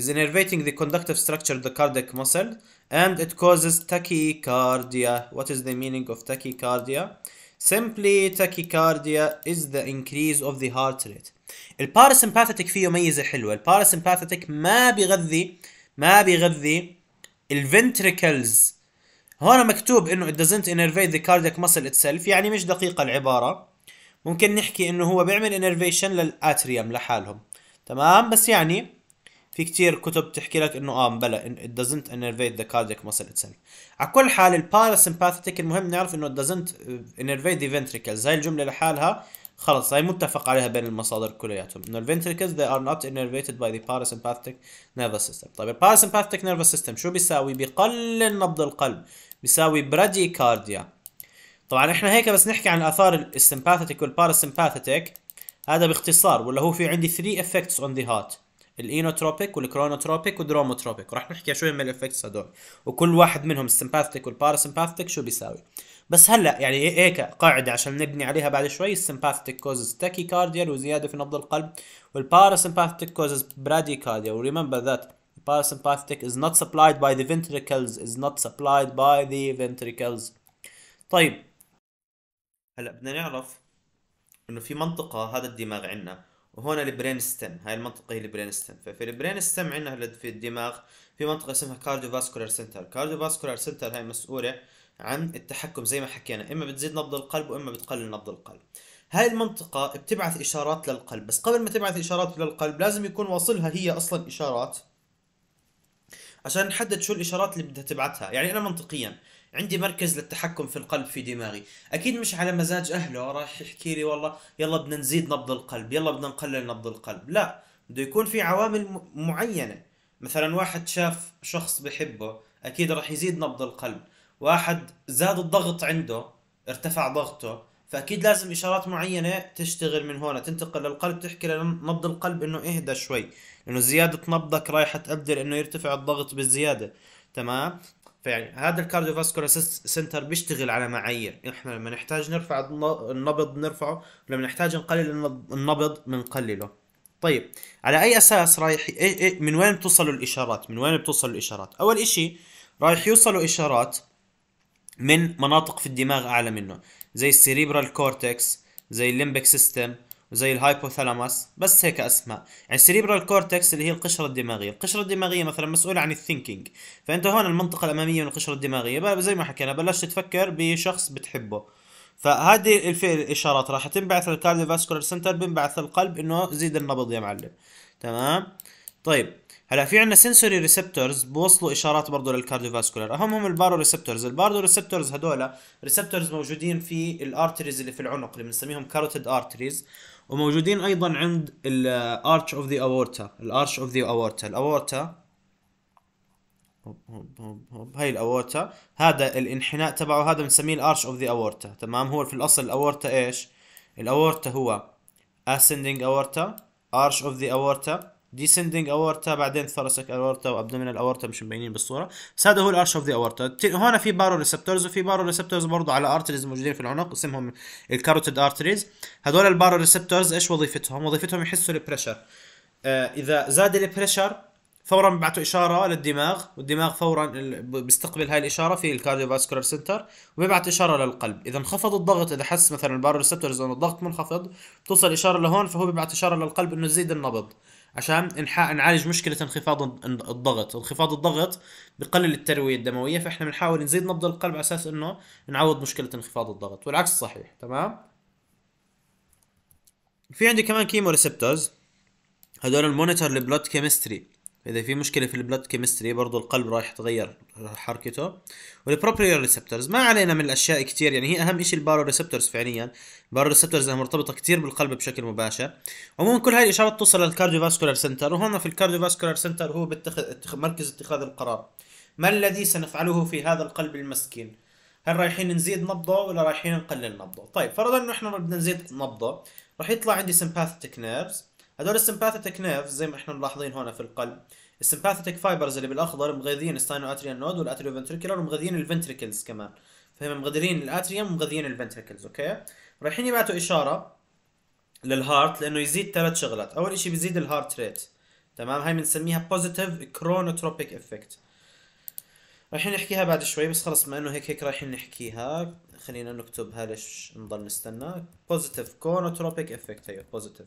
is innervating the conductive structure of the cardiac muscle and it causes tachycardia. What is the meaning of tachycardia? Simply tachycardia is the increase of the heart rate. parasympathetic فيه ميزة حلوة، parasympathetic ما بيغذي ما بيغذي ventricles هون مكتوب انه it doesn't innervate the cardiac muscle itself يعني مش دقيقة العبارة ممكن نحكي انه هو بيعمل innervation للاتريوم لحالهم تمام بس يعني في كتير كتب تحكي لك انه اه بلا it doesn't innervate the cardiac muscle itself على كل حال الباراسمباثيتيك المهم نعرف انه it doesn't innervate the ventricles هاي الجملة لحالها خلص هاي متفق عليها بين المصادر كلياتهم انه الفنتريكلز they are not innervated by the parasympathetic nervous system طيب الباراسمباثيك nervous system شو بيساوي بيقلل نبض القلب بيساوي براديكارديا طبعا احنا هيك بس نحكي عن اثار السمباثيتك والباراسمباثيتك هذا باختصار ولا هو في عندي 3 افكتس on the heart الاينوتروبيك والكرونوتروبيك والدروموتروبيك ورح نحكي شو هم الافكتس هدول وكل واحد منهم السمباثيك والباراسمباثيك شو بيساوي بس هلا يعني هيك إيه- قاعده عشان نبني عليها بعد شوي السمباثيك كوزز تاكي كارديا وزياده في نبض القلب سمباثيك كوزز برادي كارديا وريمبر ذات سمباثيك از نوت سبلايد باي ذا ventricles از نوت سبلايد باي ذا ventricles طيب هلا بدنا نعرف انه في منطقة هذا الدماغ عندنا وهون البرين ستيم هاي المنطقة هي البرين ستيم ففي البرين ستيم عندنا في الدماغ في منطقة اسمها كارديو فاسكولار سنتر كارديو فاسكولار سنتر هاي مسؤولة عن التحكم زي ما حكينا اما بتزيد نبض القلب واما بتقلل نبض القلب هاي المنطقة بتبعث إشارات للقلب بس قبل ما تبعث إشارات للقلب لازم يكون واصلها هي أصلا إشارات عشان نحدد شو الإشارات اللي بدها تبعثها يعني أنا منطقيا عندي مركز للتحكم في القلب في دماغي أكيد مش على مزاج أهله راح يحكي لي والله يلا بدنا نزيد نبض القلب يلا بدنا نقلل نبض القلب لا بده يكون في عوامل معينة مثلا واحد شاف شخص بحبه أكيد راح يزيد نبض القلب واحد زاد الضغط عنده ارتفع ضغطه فاكيد لازم اشارات معينه تشتغل من هون تنتقل للقلب تحكي لنبض القلب انه اهدى شوي لانه زياده نبضك رايحه تؤدي لانه يرتفع الضغط بالزياده تمام فيعني هذا الكارديو الكارديوفاسكولار سنتر بيشتغل على معايير احنا لما نحتاج نرفع النبض بنرفعه ولما نحتاج نقلل النبض بنقلله طيب على اي اساس رايح من وين بتوصلوا الاشارات من وين بتوصل الاشارات اول شيء رايح يوصلوا اشارات من مناطق في الدماغ اعلى منه زي السيريبرال كورتكس زي الليمبك سيستم وزي الهايبوثالاموس بس هيك اسماء يعني السيريبرال كورتكس اللي هي القشره الدماغيه القشره الدماغيه مثلا مسؤوله عن الثينكينج فانت هون المنطقه الاماميه من القشره الدماغيه بقى زي ما حكينا بلشت تفكر بشخص بتحبه فهذه الفعل الاشارات راح تنبعث للكارديو فاسكولار سنتر بنبعث للقلب انه زيد النبض يا معلم تمام طيب هلا في عندنا سنسوري ريسبتورز بوصلوا اشارات برضه للكارديوفاسكولار اهمهم البارو ريسبتورز البارو ريسبتورز هدول ريسبتورز موجودين في الارتريز اللي في العنق اللي بنسميهم كاروتيد ارتريز وموجودين ايضا عند الارش اوف ذا اورتا الارش اوف ذا اورتا الاورتا هاي الاورتا هذا الانحناء تبعه هذا بنسميه الارش اوف ذا اورتا تمام هو في الاصل الاورتا ايش الاورتا هو ascending aorta arch of the aorta ديسندنج اورتا بعدين ثوراسيك اورتا وابدومينال اورتا مش مبينين بالصوره بس هذا هو الارش اوف ذا اورتا هون في بارو ريسبتورز وفي بارو ريسبتورز برضه على ارتريز موجودين في العنق اسمهم الكاروتيد ارتريز هذول البارو ريسبتورز ايش وظيفتهم وظيفتهم يحسوا البريشر آه، اذا زاد البريشر فورا ببعثوا اشاره للدماغ والدماغ فورا بيستقبل هاي الاشاره في الكارديو فاسكولار سنتر وبيبعث اشاره للقلب اذا انخفض الضغط اذا حس مثلا البارو ريسبتورز انه الضغط منخفض بتوصل اشاره لهون فهو بيبعث اشاره للقلب انه زيد النبض عشان نعالج مشكله انخفاض الضغط انخفاض الضغط بقلل الترويه الدمويه فاحنا بنحاول نزيد نبض القلب على اساس انه نعوض مشكله انخفاض الضغط والعكس صحيح تمام في عندي كمان كيمو ريسبتورز هذول المونيتور البلاد كيمستري اذا في مشكله في البلاد كيمستري برضه القلب راح يتغير حركته والبروبريور ريسبتورز ما علينا من الاشياء كثير يعني هي اهم شيء البارو ريسبتورز فعليا البارو ريسبتورز مرتبطه كثير بالقلب بشكل مباشر عموما كل هاي الاشارات توصل فاسكولار سنتر وهون في الكارديو فاسكولار سنتر هو بتخ... مركز اتخاذ القرار ما الذي سنفعله في هذا القلب المسكين هل رايحين نزيد نبضه ولا رايحين نقلل نبضه طيب فرضا انه احنا بدنا نزيد نبضه راح يطلع عندي سمباثيك نيرفز هدول السمباثيك نيرفز زي ما احنا ملاحظين هون في القلب السمباثيتك فايبرز اللي بالاخضر مغذيين الستاينو اتريال نود والاتريو فنتريكلر ومغذيين الفنتريكلز كمان فهم مغذيين الاتريوم ومغذيين الفنتريكلز اوكي رايحين يبعثوا اشاره للهارت لانه يزيد ثلاث شغلات اول شيء بيزيد الهارت ريت تمام هاي بنسميها بوزيتيف كرونوتروبيك افكت رايحين نحكيها بعد شوي بس خلص ما انه هيك هيك رايحين نحكيها خلينا نكتبها ليش نضل نستنى بوزيتيف كرونوتروبيك افكت هي بوزيتيف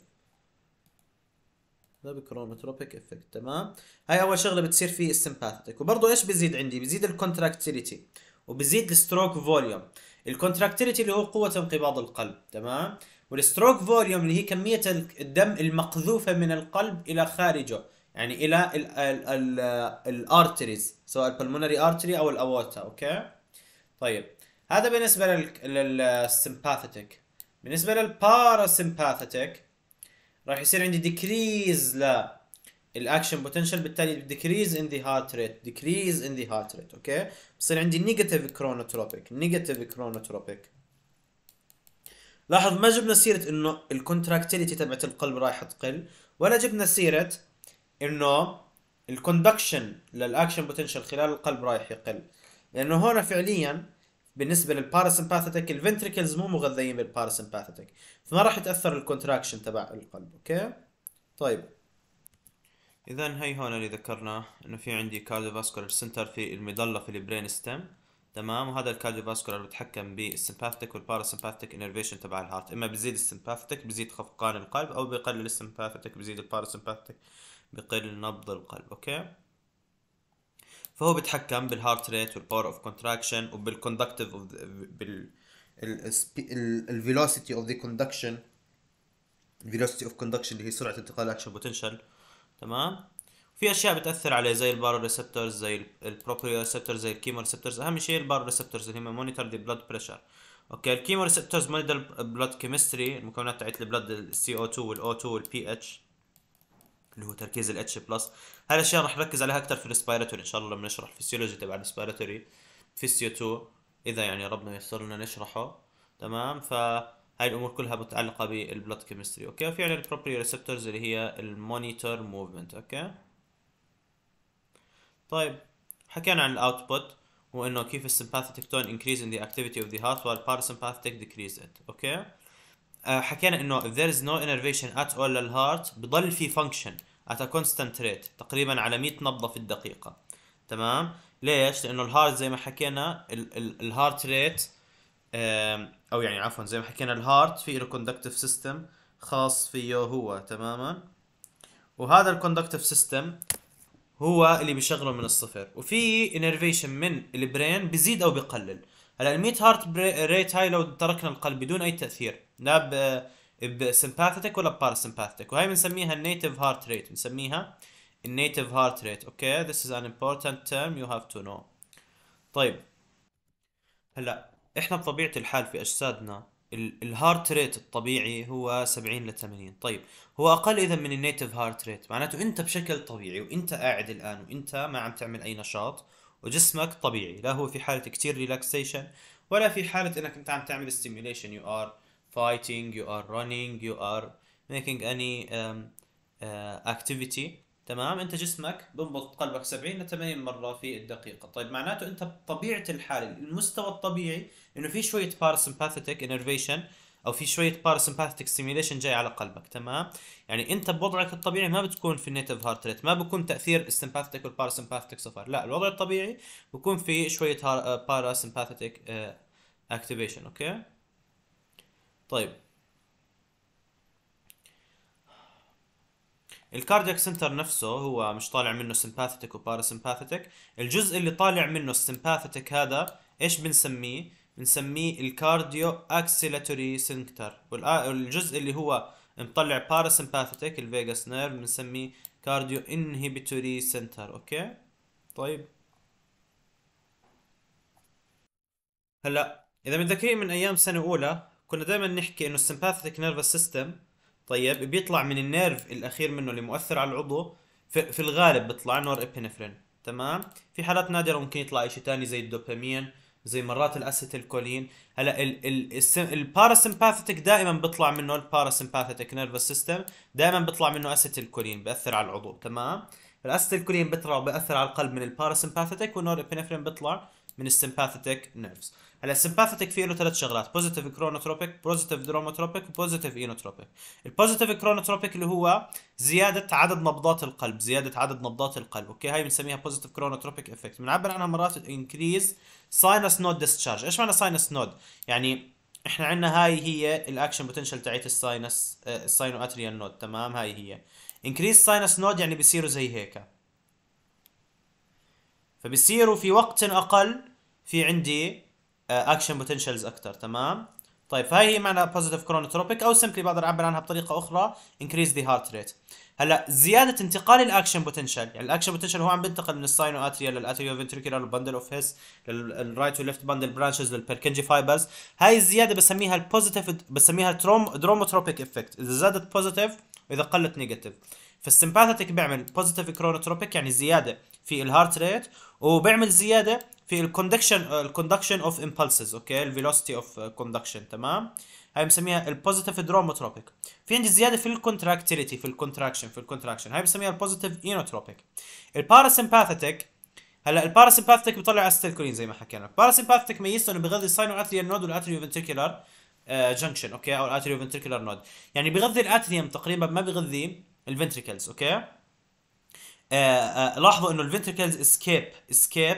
ده بكرونوتروبيك افكت تمام هاي اول شغله بتصير في السمباثيك وبرضه ايش بيزيد عندي بيزيد الكونتراكتيليتي وبيزيد الستروك فوليوم الكونتراكتيليتي اللي هو قوه انقباض القلب تمام والستروك فوليوم اللي هي كميه الدم المقذوفه من القلب الى خارجه يعني الى الارتريز سواء البلمونري ارتري او الاورتا اوكي طيب هذا بالنسبه للسمباثيك بالنسبه للباراسمباثيتك راح يصير عندي ديكريز للاكشن بوتنشال بالتالي ديكريز ان ذا هارت ريت ديكريز ان ذا هارت ريت اوكي بصير عندي نيجاتيف كرونوتروبيك نيجاتيف كرونوتروبيك لاحظ ما جبنا سيره انه الكونتراكتيليتي تبعت القلب رايحه تقل ولا جبنا سيره انه الكوندكشن للاكشن بوتنشال خلال القلب رايح يقل لانه هون فعليا بالنسبه للباراسمباثيتك الفنتريكلز مو مغذيين بالباراسمباثيتك فما راح يتاثر الكونتراكشن تبع القلب اوكي طيب اذا هي هون اللي ذكرناه انه في عندي فاسكولار سنتر في المظله في البرين ستيم تمام وهذا الكارديو فاسكولار بتحكم بالسمباثيك والباراسمباثيك انرفيشن تبع الهارت اما بزيد السمباثيك بزيد خفقان القلب او بقلل السمباثيك بزيد الباراسمباثيك بقل نبض القلب اوكي فهو بيتحكم بالهارت ريت والباور اوف كونتراكشن وبالكوندكتيف اوف بال الفيلوسيتي اوف ذا كوندكشن الفيلوسيتي اوف كوندكشن اللي هي سرعه انتقال الاكشن بوتنشال تمام في اشياء بتاثر عليه زي البارو ريسبتورز زي البروبريو ريسبتورز زي الكيمو ريسبتورز اهم شيء البارو ريسبتورز اللي هم مونيتور ذا بلاد بريشر اوكي الكيمو ريسبتورز مونيتور بلاد كيمستري المكونات تاعت البلاد السي او 2 والاو 2 والبي اتش اللي هو تركيز الاتش بلس هاي الاشياء رح نركز عليها اكثر في الاسبيراتوري ان شاء الله لما نشرح فيسيولوجي تبع الاسبيراتوري فيسيو 2 اذا يعني ربنا ييسر لنا نشرحه تمام فهاي الامور كلها متعلقه بالبلد كيمستري اوكي وفي عندنا البروبري ريسبتورز اللي هي المونيتور موفمنت اوكي طيب حكينا عن الاوتبوت وانه كيف السمباثيتك تون انكريز ان ذا اكتيفيتي اوف ذا هارت while parasympathetic decrease it اوكي آه، حكينا انه if there is no innervation at all للهارت بضل في function ات كونستنت ريت تقريبا على 100 نبضه في الدقيقه تمام ليش لانه الهارت زي ما حكينا الهارت ريت او يعني عفوا زي ما حكينا الهارت في له كوندكتيف سيستم خاص فيه هو تماما وهذا الكوندكتيف سيستم هو اللي بيشغله من الصفر وفي انرفيشن من البرين بيزيد او بيقلل هلا ال 100 هارت ريت هاي لو تركنا القلب بدون اي تاثير لا بسمباثيتك ولا باراسمباثيتك وهي بنسميها النيتيف هارت ريت بنسميها النيتيف هارت ريت اوكي this is an important term you have to know طيب هلا احنا بطبيعه الحال في اجسادنا الهارت ريت الطبيعي هو 70 ل 80 طيب هو اقل اذا من النيتيف هارت ريت معناته انت بشكل طبيعي وانت قاعد الان وانت ما عم تعمل اي نشاط وجسمك طبيعي لا هو في حاله كتير ريلاكسيشن ولا في حاله انك انت عم تعمل ستيميوليشن يو ار fighting you are running you are making any um, uh, activity تمام انت جسمك بنبض قلبك 70 ل 80 مره في الدقيقه طيب معناته انت بطبيعه الحال المستوى الطبيعي انه في شويه باراسمباثيتك انرفيشن او في شويه باراسمباثيك ستيميوليشن جاي على قلبك تمام يعني انت بوضعك الطبيعي ما بتكون في النيتف هارت ريت ما بكون تاثير السمباثيك والباراسمباثيك صفر لا الوضع الطبيعي بكون في شويه باراسمباثيك uh, اكتيفيشن uh, اوكي طيب الكاردياك سنتر نفسه هو مش طالع منه سمباثيتك وباراسمباثيتك الجزء اللي طالع منه السمباثيتك هذا ايش بنسميه بنسميه الكارديو اكسيلاتوري سنتر والجزء اللي هو مطلع باراسمباثيتك الفيجاس نيرف بنسميه كارديو انهيبيتوري سنتر اوكي طيب هلا اذا متذكرين من ايام سنه اولى كنا دائما نحكي انه السمباثيك نيرفس سيستم طيب بيطلع من النيرف الاخير منه اللي مؤثر على العضو في, في الغالب بيطلع نور ابينفرين تمام في حالات نادره ممكن يطلع شيء ثاني زي الدوبامين زي مرات الاسيتيلكولين هلا ال الباراسمباثيك دائما بيطلع منه الباراسمباثيك نيرفس سيستم دائما بيطلع منه اسيتيلكولين بياثر على العضو تمام الاسيتيلكولين بيطلع بياثر على القلب من الباراسمباثيك والنور ابينفرين بيطلع من السمباثيك نيرفز هلا السمباثيتك فيه له ثلاث شغلات بوزيتيف كرونوتروبيك بوزيتيف دروموتروبيك وبوزيتيف اينوتروبيك البوزيتيف كرونوتروبيك اللي هو زياده عدد نبضات القلب زياده عدد نبضات القلب اوكي هاي بنسميها بوزيتيف كرونوتروبيك افكت بنعبر عنها مرات انكريز ساينس نود ديسشارج ايش معنى ساينس نود يعني احنا عندنا هاي هي الاكشن بوتنشال تاعت الساينس الساينو اتريال نود تمام هاي هي انكريز ساينس نود يعني بيصيروا زي هيك فبيصيروا في وقت اقل في عندي اكشن بوتنشلز اكثر تمام طيب فهي هي معنى بوزيتيف كرونوتروبيك او سمبلي بقدر اعبر عنها بطريقه اخرى انكريز ذا هارت ريت هلا زياده انتقال الاكشن بوتنشال يعني الاكشن بوتنشال هو عم بينتقل من الساينو اتريا للاتريو فنتريكولار بندل اوف هيس للرايت وليفت بندل برانشز للبركنجي فايبرز هاي الزياده بسميها البوزيتيف بسميها تروم دروموتروبيك افكت اذا زادت بوزيتيف واذا قلت نيجاتيف فالسمباثيتك بيعمل بوزيتيف كرونوتروبيك يعني زياده في الهارت ريت وبيعمل زياده في الكوندكشن الكوندكشن اوف امبلسز اوكي الفيلوسيتي اوف كوندكشن تمام هاي بنسميها البوزيتيف دروموتروبيك في عندي زياده في الكونتراكتيليتي في الكونتراكشن في الكونتراكشن هاي بنسميها البوزيتيف اينوتروبيك الباراسمباثيتيك هلا الباراسمباثيك بيطلع استيلكولين زي ما حكينا الباراسمباثيك ميزته انه بغذي الساينو اتريال نود والاتريو فنتركيولار جنكشن اوكي او الاتريو فنتركيولار نود يعني بغذي الاتريوم تقريبا ما بغذي الفنتريكلز اوكي آه آه لاحظوا انه الفنتركلز اسكيب اسكيب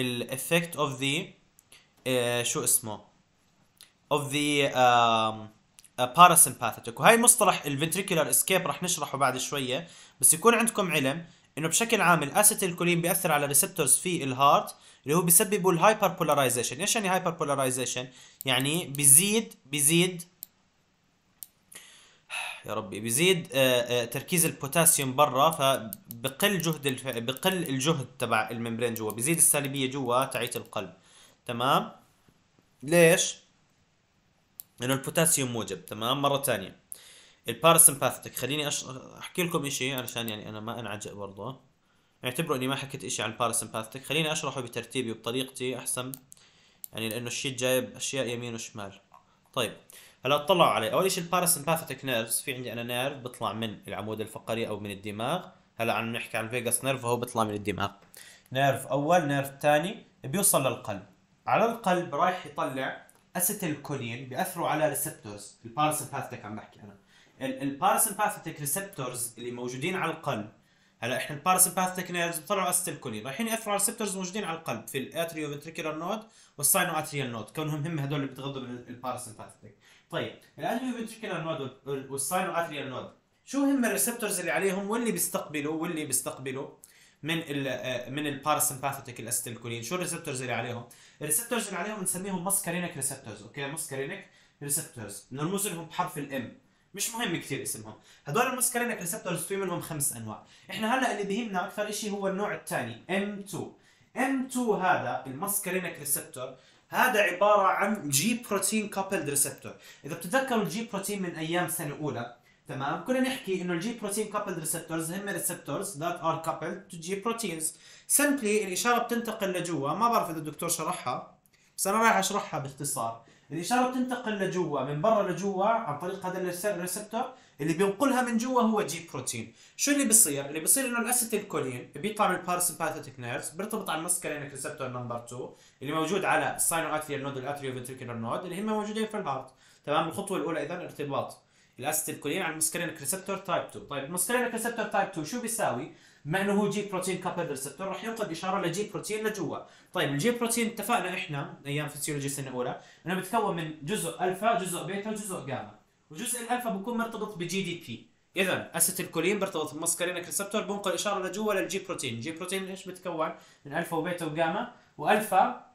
الافكت اوف ذا شو اسمه اوف ذا باراسمباثيتك وهي مصطلح الفنتريكولار اسكيب رح نشرحه بعد شويه بس يكون عندكم علم انه بشكل عام الاسيتيلكولين بياثر على ريسبتورز في الهارت اللي هو بيسببوا الهايبر بولاريزيشن ايش يعني هايبر بولاريزيشن يعني بيزيد بيزيد يا ربي بيزيد آه، آه، تركيز البوتاسيوم برا فبقل جهد الف... بقل الجهد تبع الممبرين جوا بيزيد السالبيه جوا تعيت القلب تمام ليش لانه البوتاسيوم موجب تمام مره ثانيه الباراسمباثيك خليني أش... احكي لكم إشي علشان يعني انا ما انعجق برضه اعتبروا اني ما حكيت إشي عن الباراسمباثيك خليني اشرحه بترتيبي وبطريقتي احسن يعني لانه الشيت جايب اشياء يمين وشمال طيب هلا اطلعوا عليه اول شيء الباراسمباثيك نيرفز في عندي انا نيرف بيطلع من العمود الفقري او من الدماغ هلا عم نحكي عن فيجاس نيرف وهو بيطلع من الدماغ نيرف اول نيرف ثاني بيوصل للقلب على القلب رايح يطلع اسيتيلكولين بياثروا على ريسبتورز الباراسمباثيك عم بحكي انا الباراسمباثيك ريسبتورز اللي موجودين على القلب هلا احنا الباراسمباثيك نيرفز بيطلعوا اسيتيلكولين رايحين ياثروا على ريسبتورز موجودين على القلب في الاتريو فنتريكولار نود والساينو اتريال نود كونهم هم هدول اللي بتغذوا من الباراسمباثيك طيب الادمي فنتريكولار نود والساينو اتريال نود شو هم الريسبتورز اللي عليهم واللي بيستقبلوا واللي بيستقبلوا من الـ آه، من الباراسمباثيتيك الاستيلكولين شو الريسبتورز اللي عليهم الريسبتورز اللي عليهم بنسميهم ماسكارينك ريسبتورز اوكي ماسكارينك ريسبتورز بنرمز لهم بحرف الام مش مهم كثير اسمهم هدول المسكارينك ريسبتورز في منهم خمس انواع احنا هلا اللي بيهمنا اكثر شيء هو النوع الثاني ام 2 ام 2 هذا المسكارينك ريسبتور هذا عباره عن جي بروتين كابلد ريسبتور اذا بتتذكروا الجي بروتين من ايام سنه اولى تمام كنا نحكي انه الجي بروتين كابلد ريسبتورز هم ريسبتورز ذات ار كابلد تو جي بروتينز سمبلي الاشاره بتنتقل لجوا ما بعرف اذا الدكتور شرحها بس انا رايح اشرحها باختصار الاشاره بتنتقل لجوا من برا لجوا عن طريق هذا الريسبتور اللي بينقلها من جوا هو جي بروتين شو اللي بيصير اللي بيصير انه الاسيتيل كولين بيطلع من الباراسمباثيتيك نيرفز بيرتبط على المسكلينك ريسبتور نمبر 2 اللي موجود على الساينو اتريال نود الاتريو فيتريكولار نود اللي هم موجودين في الهارت تمام الخطوه الاولى اذا ارتباط الاسيتيل كولين على المسكلينك ريسبتور تايب 2 طيب المسكلينك ريسبتور تايب 2 شو بيساوي مع انه هو جي بروتين كابل ريسبتور راح ينقل اشاره لجي بروتين لجوا طيب الجي بروتين اتفقنا احنا ايام فيسيولوجي السنه الاولى انه بيتكون من جزء الفا جزء بيتا جزء جاما وجزء الالفا بيكون مرتبط بجي دي بي اذا الكولين بيرتبط بمسكرينك ريسبتور بنقل اشاره لجوا للجي بروتين الجي بروتين ايش بتكون من الفا وبيتا وجاما والفا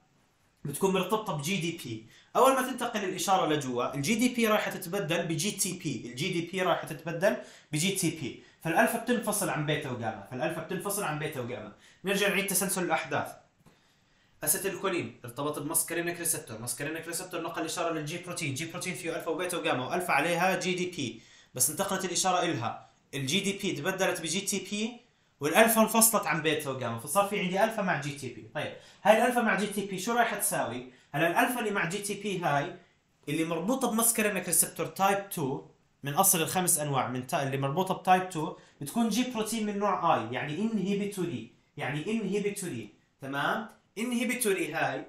بتكون مرتبطه بجي دي بي اول ما تنتقل الاشاره لجوا الجي دي بي رايحه تتبدل بجي تي بي الجي دي بي رايحه تتبدل بجي تي بي فالالفا بتنفصل عن بيتا وجاما فالالفا بتنفصل عن بيتا وجاما نرجع نعيد تسلسل الاحداث اسيتيلكولين ارتبط بمسكرينك ريسبتور مسكرينك ريسبتور نقل الاشاره للجي بروتين جي بروتين فيه الفا وبيتا وجاما والفا عليها جي دي بي بس انتقلت الاشاره الها الجي دي بي تبدلت بجي تي بي والالفا انفصلت عن بيتا وجاما فصار في عندي الفا مع جي تي بي طيب هاي الالفا مع جي تي بي شو رايحه تساوي هلا الالفا اللي مع جي تي بي هاي اللي مربوطه بمسكرينك ريسبتور تايب 2 من اصل الخمس انواع من تا... اللي مربوطه بتايب 2 بتكون جي بروتين من نوع اي يعني انهبيتوري يعني انهبيتوري تمام انهبيتوري هاي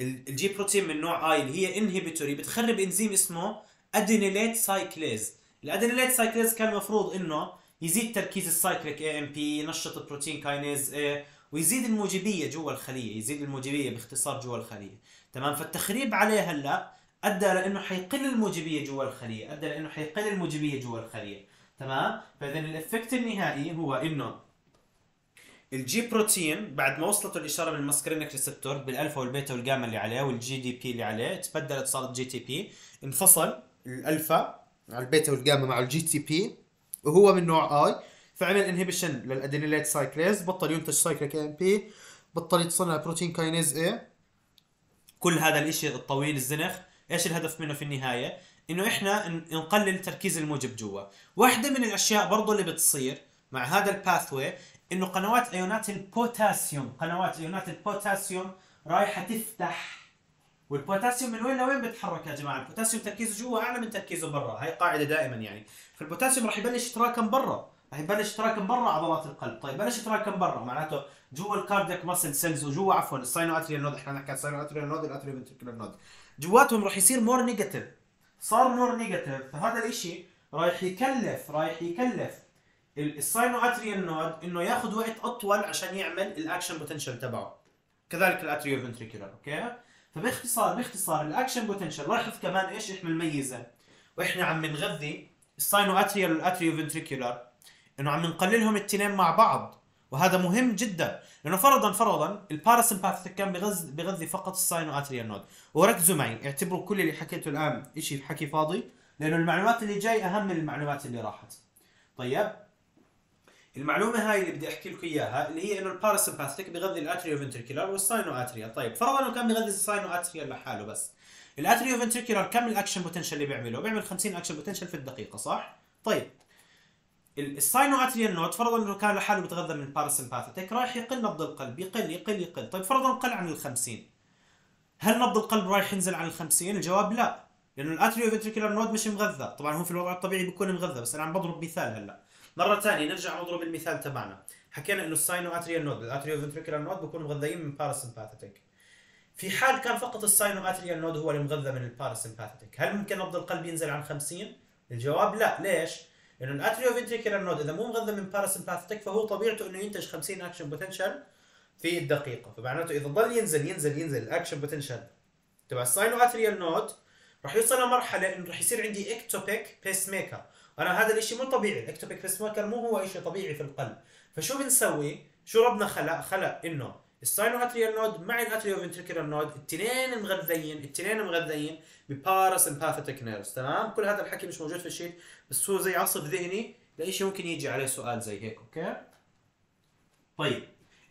الجي بروتين من نوع اي اللي هي انهبيتوري بتخرب انزيم اسمه ادينيليت سايكليز الادينيليت سايكليز كان المفروض انه يزيد تركيز السايكليك اي ام بي ينشط البروتين كاينيز اي ويزيد الموجبيه جوا الخليه يزيد الموجبيه باختصار جوا الخليه تمام فالتخريب عليه هلا ادى لانه حيقل الموجبيه جوا الخليه ادى لانه حيقل الموجبيه جوا الخليه تمام فاذا الافكت النهائي هو انه الجي بروتين بعد ما وصلته الاشاره بالماسكرينك ريسبتور بالالفا والبيتا والجاما اللي عليه والجي دي بي اللي عليه تبدلت صارت جي تي بي انفصل الالفا على البيتا والجاما مع الجي تي بي وهو من نوع اي فعمل انهبيشن للادينيليت سايكليز بطل ينتج سايكليك ام بي بطل يتصنع بروتين كاينيز اي كل هذا الاشي الطويل الزنخ ايش الهدف منه في النهايه انه احنا نقلل تركيز الموجب جوا واحده من الاشياء برضو اللي بتصير مع هذا الباثوي انه قنوات ايونات البوتاسيوم قنوات ايونات البوتاسيوم رايحه تفتح والبوتاسيوم من وين لوين بيتحرك يا جماعه البوتاسيوم تركيزه جوا اعلى من تركيزه برا هاي قاعده دائما يعني فالبوتاسيوم راح يبلش يتراكم برا راح يبلش يتراكم برا عضلات القلب طيب بلش يتراكم برا معناته جوا الكاردياك ماسل سيلز وجوا عفوا الساينو اتريال نود احنا نحكي عن الساينو اتريال نود الاتريال فنتريكولار نود جواتهم راح يصير مور نيجاتيف صار مور نيجاتيف فهذا الشيء رايح يكلف رايح يكلف الساينو اتريال نود انه ياخذ وقت اطول عشان يعمل الاكشن بوتنشل تبعه كذلك الاتريو فنتريكولر اوكي فباختصار باختصار الاكشن بوتنشل لاحظ كمان ايش احنا الميزه واحنا عم بنغذي الساينو اتريال والاتريو فنتريكولر انه عم نقللهم التنين مع بعض وهذا مهم جدا لانه فرضا فرضا الباراسمباثيك كان بغذي بغذي فقط الساينو اتريال نود وركزوا معي اعتبروا كل اللي حكيته الان شيء حكي فاضي لانه المعلومات اللي جاي اهم من المعلومات اللي راحت طيب المعلومه هاي اللي بدي احكي لكم اياها اللي هي انه الباراسمباثيك بيغذي الاتريو فنتركيولار والساينو اتريال طيب فرضا انه كان بيغذي الساينو اتريال لحاله بس الاتريو فنتركيولار كم الاكشن بوتنشل اللي بيعمله بيعمل 50 اكشن بوتنشل في الدقيقه صح طيب الساينو اتريال نود فرضا انه كان لحاله بيتغذى من الباراسمباثيك راح يقل نبض القلب يقل يقل يقل طيب فرضا قل عن ال 50 هل نبض القلب رايح ينزل عن ال 50 الجواب لا لانه الاتريو فنتركيولار نود مش مغذى طبعا هو في الوضع الطبيعي بيكون مغذى بس انا عم بضرب مثال هلا مره ثانيه نرجع نضرب المثال تبعنا حكينا انه الساينو اتريال نود الاتريو فنتريكولار نود بيكونوا مغذيين من باراسمباثيتيك في حال كان فقط الساينو اتريال نود هو المغذى من الباراسمباثيتيك هل ممكن نبض القلب ينزل عن 50 الجواب لا ليش لانه الاتريو فنتريكولار نود اذا مو مغذى من باراسمباثيتيك فهو طبيعته انه ينتج 50 اكشن بوتنشال في الدقيقه فمعناته اذا ضل ينزل ينزل ينزل الاكشن بوتنشال تبع الساينو اتريال نود راح يوصل لمرحله انه راح يصير عندي اكتوبيك بيس ميكر انا هذا الشيء مو طبيعي الاكتوبيك ميكر مو هو شيء طبيعي في القلب فشو بنسوي شو ربنا خلق خلق انه الساينو اتريال نود مع الاتريو فنتريكولار نود الاثنين مغذيين الاثنين مغذيين بباراسمباثيتك نيرفز تمام كل هذا الحكي مش موجود في الشيت بس هو زي عصف ذهني لاشي ممكن يجي عليه سؤال زي هيك اوكي طيب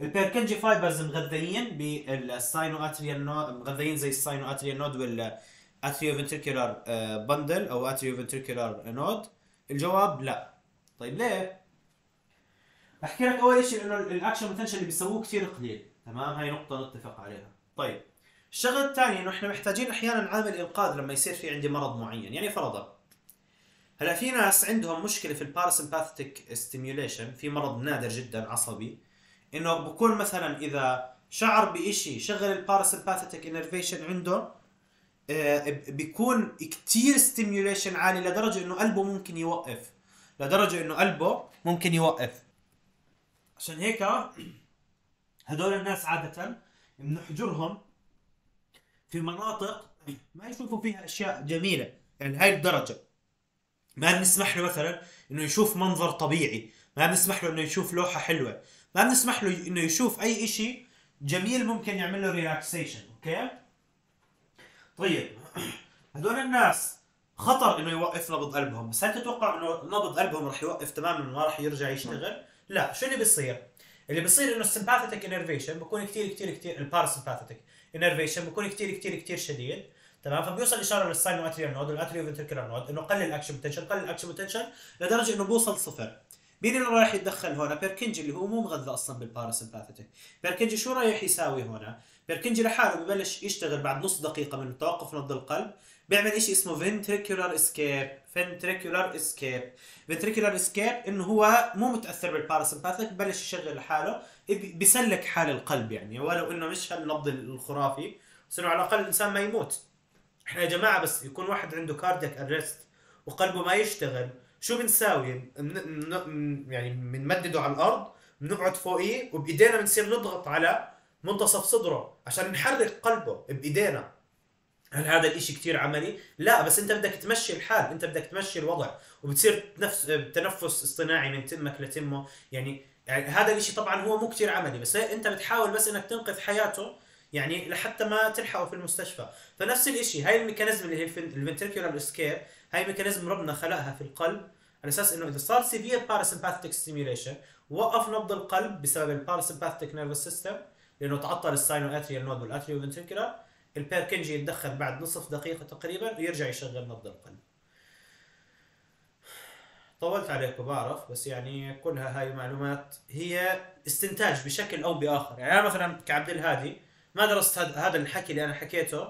البيركنجي فايبرز مغذيين بالساينو اتريال نود مغذيين زي الساينو اتريال نود وال اتريو فنتريكولار بندل او اتريو فنتريكولار نود الجواب لا طيب ليه؟ احكي لك اول شيء انه الاكشن بوتنشل اللي بيسووه كثير قليل تمام هاي نقطة نتفق عليها طيب الشغلة الثانية انه احنا محتاجين احيانا عامل انقاذ لما يصير في عندي مرض معين يعني فرضا هلا في ناس عندهم مشكلة في الباراسمباثيك ستيميوليشن في مرض نادر جدا عصبي انه بكون مثلا اذا شعر بشيء شغل الباراسمباثيك انرفيشن عنده آه، بيكون كتير ستيميوليشن عالي لدرجه انه قلبه ممكن يوقف لدرجه انه قلبه ممكن يوقف عشان هيك هدول الناس عاده بنحجرهم في مناطق ما يشوفوا فيها اشياء جميله يعني هاي الدرجه ما بنسمح له مثلا انه يشوف منظر طبيعي ما بنسمح له انه يشوف لوحه حلوه ما بنسمح له انه يشوف اي شيء جميل ممكن يعمل له ريلاكسيشن اوكي طيب هذول الناس خطر انه يوقف نبض قلبهم بس هل تتوقع انه نبض قلبهم راح يوقف تماما وما راح يرجع يشتغل لا شو اللي بيصير اللي بيصير انه السمباثيتك انرفيشن بكون كثير كثير كثير الباراسمباثيتك انرفيشن بكون كثير كثير كثير شديد تمام فبيوصل اشاره للساينو اتريال نود والاتريو فنتركلر نود انه قلل الاكشن بوتنشل قلل الاكشن بوتنشل لدرجه انه بوصل صفر مين اللي رايح يتدخل هنا؟ بيركنجي اللي هو مو مغذى اصلا بالباراسمباثيتك، بيركنجي شو رايح يساوي هنا؟ بيركنجي لحاله ببلش يشتغل بعد نص دقيقة من توقف نبض القلب، بيعمل شيء اسمه فنتريكولار اسكيب، فنتريكولار اسكيب، فنتريكولار اسكيب انه هو مو متأثر بالباراسمباثيتك ببلش يشغل لحاله بسلك حال القلب يعني ولو انه مش هالنبض الخرافي، بس انه على الاقل الانسان ما يموت. احنا يا جماعة بس يكون واحد عنده كاردياك ارست وقلبه ما يشتغل شو بنساوي؟ من يعني بنمدده على الارض بنقعد فوقيه وبايدينا بنصير نضغط على منتصف صدره عشان نحرك قلبه بايدينا هل هذا الاشي كتير عملي؟ لا بس انت بدك تمشي الحال انت بدك تمشي الوضع وبتصير تنفس تنفس اصطناعي من تمك لتمه يعني يعني هذا الاشي طبعا هو مو كتير عملي بس انت بتحاول بس انك تنقذ حياته يعني لحتى ما تلحقوا في المستشفى فنفس الشيء هاي الميكانيزم اللي هي الفنتريكولار اسكيب هاي ميكانيزم ربنا خلقها في القلب على اساس انه اذا صار سيفير باراسمباثيك ستيميوليشن وقف نبض القلب بسبب الباراسمباثيك نيرفس سيستم لانه تعطل الساينو اتريال نود والاتريو فنتريكولار البيركنجي يتدخل بعد نصف دقيقه تقريبا ويرجع يشغل نبض القلب طولت عليكم بعرف بس يعني كلها هاي معلومات هي استنتاج بشكل او باخر يعني انا مثلا كعبد الهادي ما درست هذا هذا الحكي اللي انا حكيته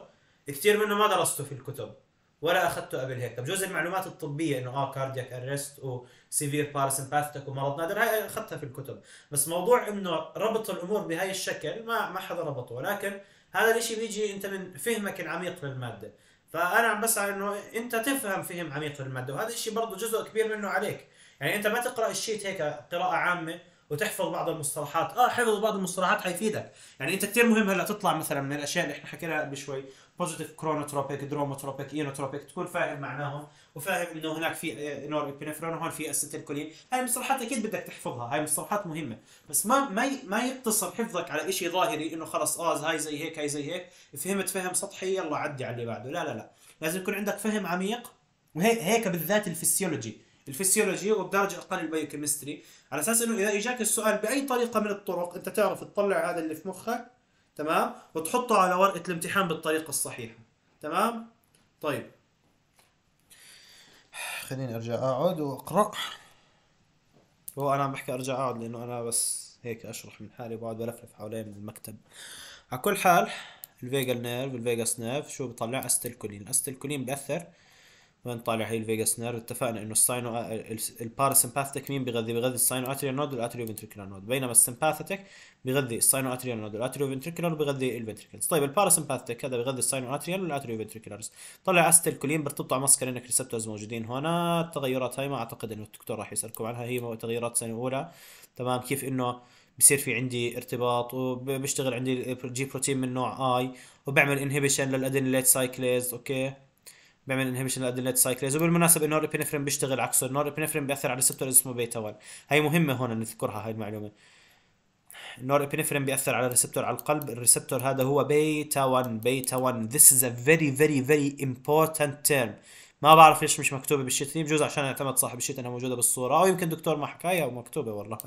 كثير منه ما درسته في الكتب ولا اخذته قبل هيك بجوز المعلومات الطبيه انه اه كاردياك ارست وسيفير باراسمباثيك ومرض نادر هاي اخذتها في الكتب بس موضوع انه ربط الامور بهاي الشكل ما ما حدا ربطه ولكن هذا الشيء بيجي انت من فهمك العميق للماده فانا عم بسعى انه انت تفهم فهم عميق للماده وهذا الشيء برضه جزء كبير منه عليك يعني انت ما تقرا الشيت هيك قراءه عامه وتحفظ بعض المصطلحات اه حفظ بعض المصطلحات حيفيدك يعني انت كثير مهم هلا تطلع مثلا من الاشياء اللي احنا حكيناها قبل شوي بوزيتيف كرونوتروبيك دروموتروبيك اينوتروبيك تكون فاهم معناهم وفاهم انه هناك في آه، نور ابينفرين وهون في كولين هاي المصطلحات اكيد بدك تحفظها هاي مصطلحات مهمه بس ما ما ما يقتصر حفظك على شيء ظاهري انه خلص اه هاي زي هيك هاي زي هيك فهمت فهم سطحي يلا عدي على اللي بعده لا لا لا لازم يكون عندك فهم عميق وهيك هيك بالذات الفسيولوجي الفسيولوجي وبدرجه اقل البيوكيمستري على اساس انه اذا اجاك السؤال باي طريقه من الطرق انت تعرف تطلع هذا اللي في مخك تمام وتحطه على ورقه الامتحان بالطريقه الصحيحه تمام طيب خليني ارجع اقعد واقرا هو انا عم بحكي ارجع اقعد لانه انا بس هيك اشرح من حالي وبقعد بلفلف حوالين المكتب على كل حال الفيجا نيرف الفيجا نيرف شو بطلع استيلكولين كولين بياثر وين طالع هي الفيجاس نير اتفقنا انه الساينو الباراسمباثيك مين بيغذي بيغذي الساينو اتريال نود والاتريو فنتريكولار نود بينما السمباثيك بيغذي الساينو اتريال نود والاتريو فنتريكولار بيغذي الفنتريكلز طيب الباراسمباثيك هذا بيغذي الساينو اتريال والاتريو فنتريكولارز طلع كولين برتبطوا على ماسكرينك ريسبتورز موجودين هنا التغيرات هاي ما اعتقد انه الدكتور راح يسالكم عنها هي تغيرات سنه اولى تمام كيف انه بصير في عندي ارتباط وبشتغل عندي جي بروتين من نوع اي وبعمل انهبيشن للادينيليت سايكليز اوكي بيعمل انهبيشن للادينيلات سايكليز وبالمناسبه النور ابينفرين بيشتغل عكسه النور ابينفرين بياثر على ريسبتور اسمه بيتا 1 هي مهمه هون نذكرها هاي المعلومه النور ابينفرين بياثر على ريسبتور على القلب الريسبتور هذا هو بيتا 1 بيتا 1 this is a very very very important term ما بعرف ليش مش مكتوبه بالشيت بجوز عشان اعتمد صاحب الشيت انها موجوده بالصوره او يمكن دكتور ما حكاها ومكتوبه والله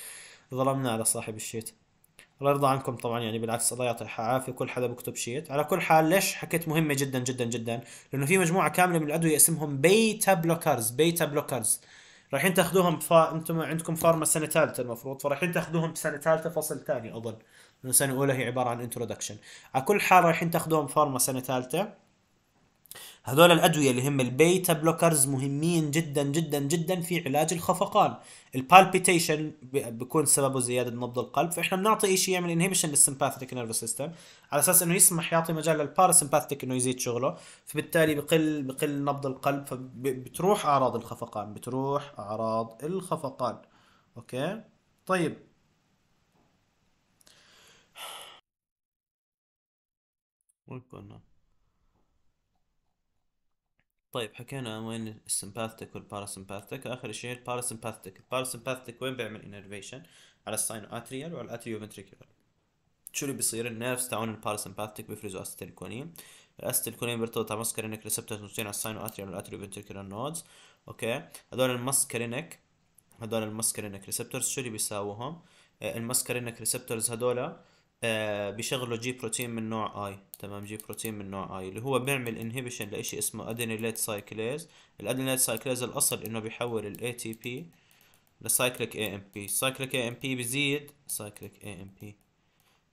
ظلمنا على صاحب الشيت الله يرضى عنكم طبعا يعني بالعكس الله يعطي العافيه كل حدا بكتب شيت على كل حال ليش حكيت مهمه جدا جدا جدا لانه في مجموعه كامله من الادويه اسمهم بيتا بلوكرز بيتا بلوكرز رايحين تاخذوهم فا... انتم عندكم فارما سنه ثالثه المفروض فرايحين تاخذوهم بسنه ثالثه فصل ثاني اظن لانه سنه اولى هي عباره عن انترودكشن على كل حال رايحين تاخذوهم فارما سنه ثالثه هذول الادويه اللي هم البيتا بلوكرز مهمين جدا جدا جدا في علاج الخفقان البالبيتيشن بيكون سببه زياده نبض القلب فاحنا بنعطي شيء يعمل انهيبيشن للسمباثيك نيرف سيستم على اساس انه يسمح يعطي مجال للباراسمباثيك انه يزيد شغله فبالتالي بقل بقل نبض القلب فبتروح اعراض الخفقان بتروح اعراض الخفقان اوكي طيب وين كنا؟ طيب حكينا وين السمباثتك والباراسمباثتك اخر شيء الباراسمباثتك الباراسمباثتك وين بيعمل انرفيشن على الساينو اتريال وعلى الاتريو فنتريكولار شو اللي بيصير النيرفز تاعون الباراسمباثتك بيفرزوا اسيتيلكونين الاسيتيلكونين بيرتبط على ماسكارينك ريسبتورز موجودين على الساينو اتريال والاتريو فنتريكولار نودز اوكي هذول المسكرينك هذول المسكرينك ريسبتورز شو اللي بيساووهم آه، المسكرينك ريسبتورز هذول آه، بيشغلوا جي بروتين من نوع اي تمام جي بروتين من نوع اي اللي هو بيعمل انهبيشن لشيء اسمه ادينيليت سايكليز الادينيليت سايكليز الاصل انه بيحول الاي تي بي لسايكليك اي ام بي سايكليك اي ام بي بيزيد سايكليك اي ام بي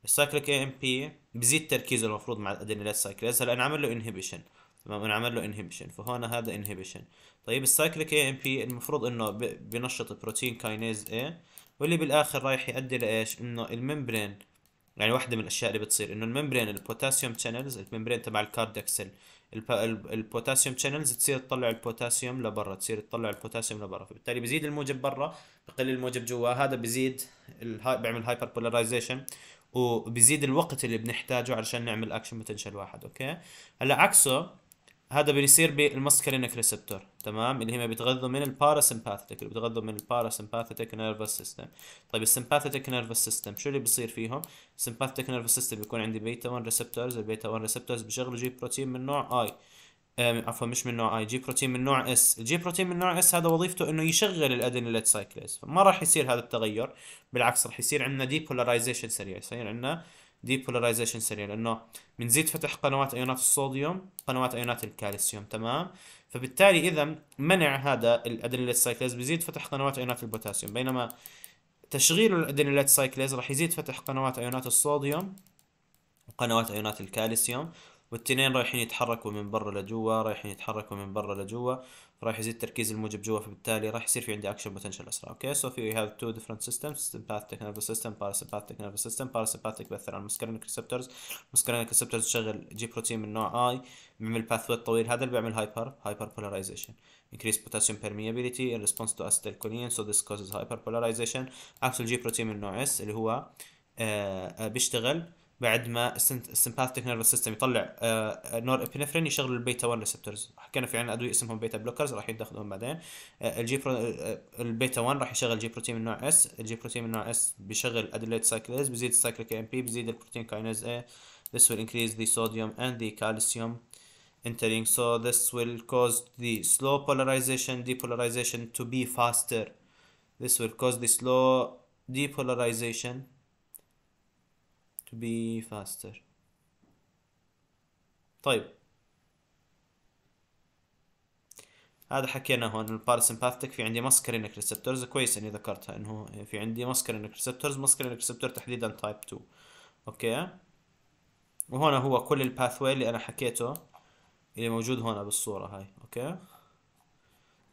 السايكليك اي ام بي بيزيد تركيزه المفروض مع الادينيليت سايكليز هلا انعمل له انهبيشن تمام انعمل له انهبيشن فهون هذا انهبيشن طيب السايكليك اي ام بي المفروض انه بنشط بروتين كاينيز اي واللي بالاخر رايح يؤدي لايش انه الممبرين يعني واحده من الاشياء اللي بتصير انه الممبرين البوتاسيوم شانلز الممبرين تبع الكاردكس البوتاسيوم شانلز تصير تطلع البوتاسيوم لبرا تصير تطلع البوتاسيوم لبرا فبالتالي بزيد الموجب برا بقل الموجب جوا هذا بزيد الهاي بيعمل هايبر بولاريزيشن وبزيد الوقت اللي بنحتاجه علشان نعمل اكشن بوتنشال واحد اوكي هلا عكسه هذا بيصير بالمسكرينك ريسبتور تمام اللي هم بيتغذوا من الباراسمباثيتك اللي بيتغذوا من الباراسمباثيتك نيرفس سيستم طيب السمباثيتك نيرفس سيستم شو اللي بصير فيهم السمباثيتك نيرفس سيستم بيكون عندي بيتا 1 ريسبتورز البيتا 1 ريسبتورز بيشغلوا جي بروتين من نوع اي عفوا مش من نوع اي جي بروتين من نوع اس الجي بروتين من نوع اس هذا وظيفته انه يشغل الادينيلات سايكليز فما راح يصير هذا التغير بالعكس راح يصير عندنا ديبولاريزيشن سريع يصير عندنا ديبولاريزيشن سريع لانه بنزيد فتح قنوات ايونات الصوديوم قنوات ايونات الكالسيوم تمام فبالتالي اذا منع هذا الادرينالات سايكليز بيزيد فتح قنوات ايونات البوتاسيوم بينما تشغيل الادرينالات سايكليز راح يزيد فتح قنوات ايونات الصوديوم وقنوات ايونات الكالسيوم والتنين رايحين يتحركوا من برا لجوا رايحين يتحركوا من برا لجوا راح يزيد تركيز الموجب جوا فبالتالي راح يصير في عندي اكشن بوتنشال اسرع اوكي سو في هاف تو ديفرنت سيستم سمباثيك نيرف سيستم باراسيمباثيك نيرف سيستم باراسيمباثيك بيأثر على المسكرينك ريسبتورز المسكرينك ريسبتورز تشغل جي بروتين من نوع اي بيعمل باث باثوي طويل هذا اللي بيعمل هايبر هايبر بولاريزيشن انكريس بوتاسيوم بيرميابيليتي ان ريسبونس تو response to سو ذيس كوزز هايبر بولاريزيشن عكس الجي بروتين من نوع اس اللي هو آه, آه، بيشتغل بعد ما السمباثيك نيرف سيستم يطلع آه، آه، نور ابينفرين يشغل البيتا 1 ريسبتورز حكينا في عنا ادويه اسمهم بيتا بلوكرز راح يتاخذهم بعدين الجي برو البيتا 1 راح يشغل جي بروتين من نوع اس الجي بروتين من نوع اس بيشغل ادليت سايكلز بيزيد السايكليك ام بي بيزيد البروتين كاينيز اي This will increase the sodium and the calcium entering so this will cause the slow polarization depolarization to be faster this will cause the slow depolarization to be faster طيب هذا حكينا هون الباراسمباثيك في عندي مسكرينك ريسبتورز كويس اني ذكرتها انه في عندي مسكرينك ريسبتورز مسكرينك ريسبتور تحديدا تايب 2 اوكي وهنا هو كل الباثوي اللي انا حكيته اللي موجود هنا بالصوره هاي اوكي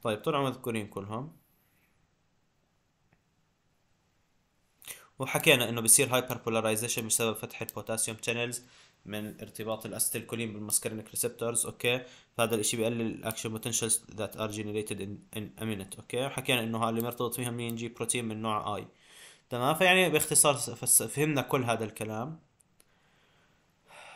طيب طلعوا مذكورين كلهم وحكينا انه بصير هايبر بولاريزيشن بسبب فتح البوتاسيوم شانلز من ارتباط الاستيلكولين بالمسكرينك ريسبتورز اوكي فهذا الشيء بقلل الاكشن بوتنشلز ذات ار جنريتد ان امينت اوكي وحكينا انه اللي مرتبط فيها مين جي بروتين من نوع اي تمام فيعني باختصار فهمنا كل هذا الكلام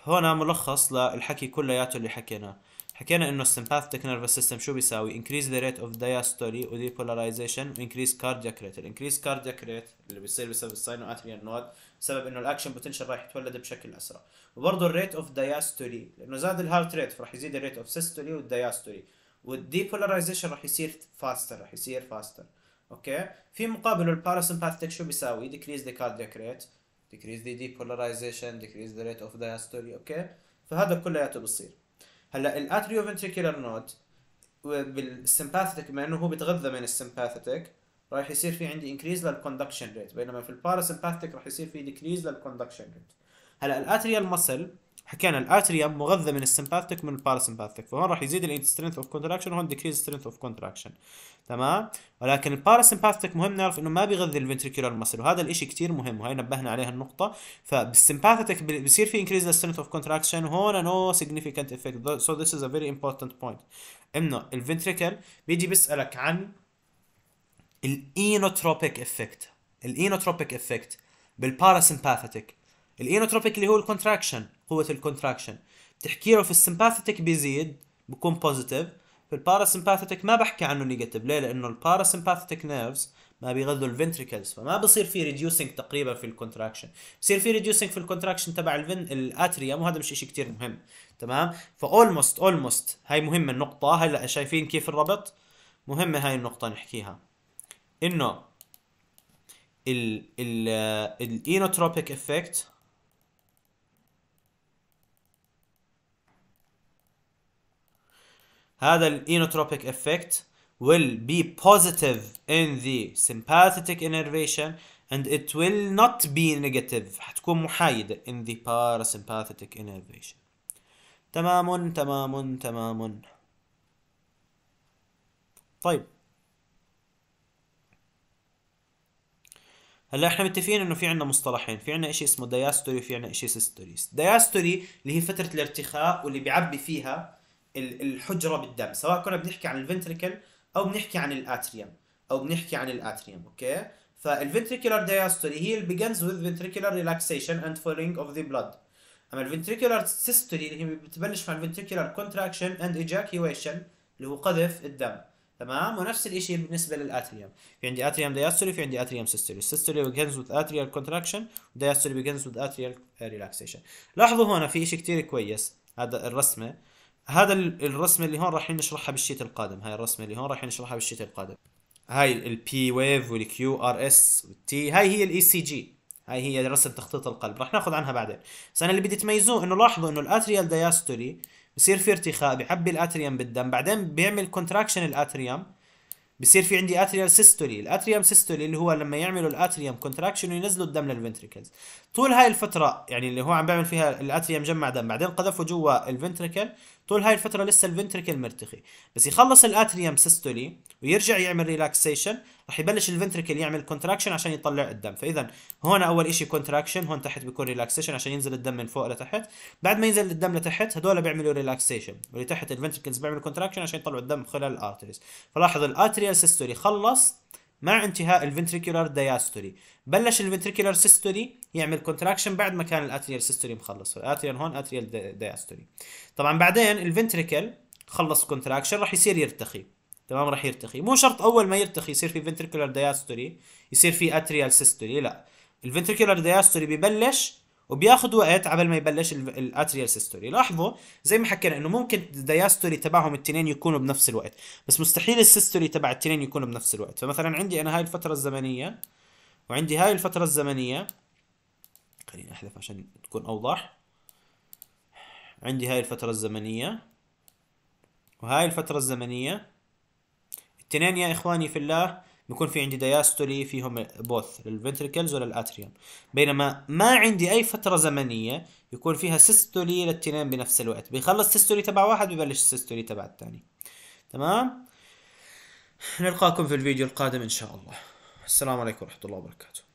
هنا ملخص للحكي كلياته اللي حكيناه حكينا انه السمباثيك نيرفس سيستم شو بيساوي increase the rate of diastole و depolarization و increase cardiac rate ال increase cardiac rate اللي بيصير بسبب الساينو اتريال نود بسبب انه الاكشن بوتنشال راح يتولد بشكل اسرع وبرضه الريت اوف diastole لانه زاد الهارت ريت فراح يزيد الريت اوف systole والdiastole والديبولاريزيشن راح يصير فاستر راح يصير فاستر اوكي في مقابل الباراسمباثيك شو بيساوي decrease the cardiac rate decrease the depolarization decrease the rate of diastole اوكي فهذا كلياته بصير هلا الاتريو فنتريكولار نود بالسمباثيتك بما انه هو بيتغذى من السمباثيتك راح يصير في عندي انكريز للكوندكشن ريت بينما في الباراسمباثيك راح يصير في ديكريز للكوندكشن ريت هلا الاتريال مسل حكينا الاتريوم مغذى من السمباثيك من الباراسمباثيك فهون راح يزيد الانت سترينث اوف كونتراكشن وهون ديكريز سترينث اوف كونتراكشن تمام ولكن الباراسمباثيك مهم نعرف انه ما بيغذي الفنتريكولار مسل وهذا الاشي كثير مهم وهي نبهنا عليها النقطه فبالسمباثيك بصير في انكريز سترينث اوف كونتراكشن وهون نو سيجنيفيكانت افكت سو ذس از ا فيري امبورتنت بوينت انه الفنتريكل بيجي بيسالك عن الاينوتروبيك افكت الاينوتروبيك افكت بالباراسمباثيك الاينوتروبيك اللي هو الكونتراكشن قوه الكونتراكشن بتحكي له في السمباثيتك بيزيد بكون بوزيتيف في الباراسمباثيتك ما بحكي عنه نيجاتيف ليه لانه الباراسمباثيتك نيرفز ما بيغذوا الفنتريكلز فما بصير في ريديوسينج تقريبا في الكونتراكشن بصير في ريديوسينج في الكونتراكشن تبع الفن الاتريوم وهذا مش شيء كثير مهم تمام فاولموست اولموست هاي مهمه النقطه هلا شايفين كيف الربط مهمه هاي النقطه نحكيها انه ال ال الاينوتروبيك افكت هذا الانوتروبيك افكت will be positive in the sympathetic innervation and it will not be negative حتكون محايدة in the parasympathetic innervation تمام تمام تمام طيب هلا احنا متفقين انه في عندنا مصطلحين في عندنا شيء اسمه دياستوري وفي عندنا شيء سيستوري دياستوري اللي هي فتره الارتخاء واللي بيعبي فيها الحجره بالدم سواء كنا بنحكي عن الفنتريكل او بنحكي عن الاتريوم او بنحكي عن الاتريوم اوكي فالفنتريكولار دايستولي هي بيجنز وذ فنتريكولار ريلاكسيشن اند فولينج اوف ذا بلاد اما الفنتريكولار سيستولي اللي هي بتبلش مع الفنتريكولار كونتراكشن اند ايجاكيويشن اللي هو قذف الدم تمام ونفس الشيء بالنسبه للاتريوم في عندي اتريوم دايستولي في عندي اتريوم سيستولي السيستولي بيجنز وذ اتريال كونتراكشن دايستولي بيجنز وذ اتريال ريلاكسيشن لاحظوا هون في شيء كثير كويس هذا الرسمه هذا الرسمه اللي هون راح نشرحها بالشيت القادم هاي الرسمه اللي هون راح نشرحها بالشيت القادم هاي البي ويف والكيو ار اس والتي هاي هي الاي سي e جي هاي هي رسم تخطيط القلب راح ناخذ عنها بعدين بس انا اللي بدي تميزوه انه لاحظوا انه الاتريال دايستولي بصير في ارتخاء بيعبي الاتريوم بالدم بعدين بيعمل كونتراكشن الاتريوم بصير في عندي اتريال سيستولي الاتريوم سيستولي اللي هو لما يعملوا الاتريوم كونتراكشن وينزلوا الدم للفنتريكلز طول هاي الفتره يعني اللي هو عم بيعمل فيها الاتريوم جمع دم بعدين قذفه جوا الفنتريكل طول هاي الفتره لسه الفنتركل مرتخي بس يخلص الاتريوم سيستولي ويرجع يعمل ريلاكسيشن راح يبلش الفنتركل يعمل كونتراكشن عشان يطلع الدم فاذا هون اول شيء كونتراكشن هون تحت بيكون ريلاكسيشن عشان ينزل الدم من فوق لتحت بعد ما ينزل الدم لتحت هدول بيعملوا ريلاكسيشن واللي تحت الفنتركلز بيعملوا كونتراكشن عشان يطلعوا الدم خلال الارتريز فلاحظ الاتريال سيستولي خلص مع انتهاء الفنتريكولار دياستوري بلش الفنتريكولار سيستوري يعمل كونتراكشن بعد ما كان الاتريال سيستوري مخلص الاتريال هون اتريال دياستوري طبعا بعدين الفنتريكل خلص كونتراكشن راح يصير يرتخي تمام راح يرتخي مو شرط اول ما يرتخي يصير في فنتريكولار دياستوري يصير في اتريال سيستوري لا الفنتريكولار دياستوري ببلش وبياخذ وقت قبل ما يبلش الاتريال سيستوري لاحظوا زي ما حكينا انه ممكن الدياستوري تبعهم الاثنين يكونوا بنفس الوقت بس مستحيل السيستوري تبع الاثنين يكونوا بنفس الوقت فمثلا عندي انا هاي الفتره الزمنيه وعندي هاي الفتره الزمنيه خليني احذف عشان تكون اوضح عندي هاي الفتره الزمنيه وهاي الفتره الزمنيه التنين يا اخواني في الله بيكون في عندي دياستولي فيهم بوث للفنتركلز وللاتريوم بينما ما عندي اي فتره زمنيه يكون فيها سيستولي للتنين بنفس الوقت بيخلص سيستولي تبع واحد ببلش سيستولي تبع الثاني تمام نلقاكم في الفيديو القادم ان شاء الله السلام عليكم ورحمه الله وبركاته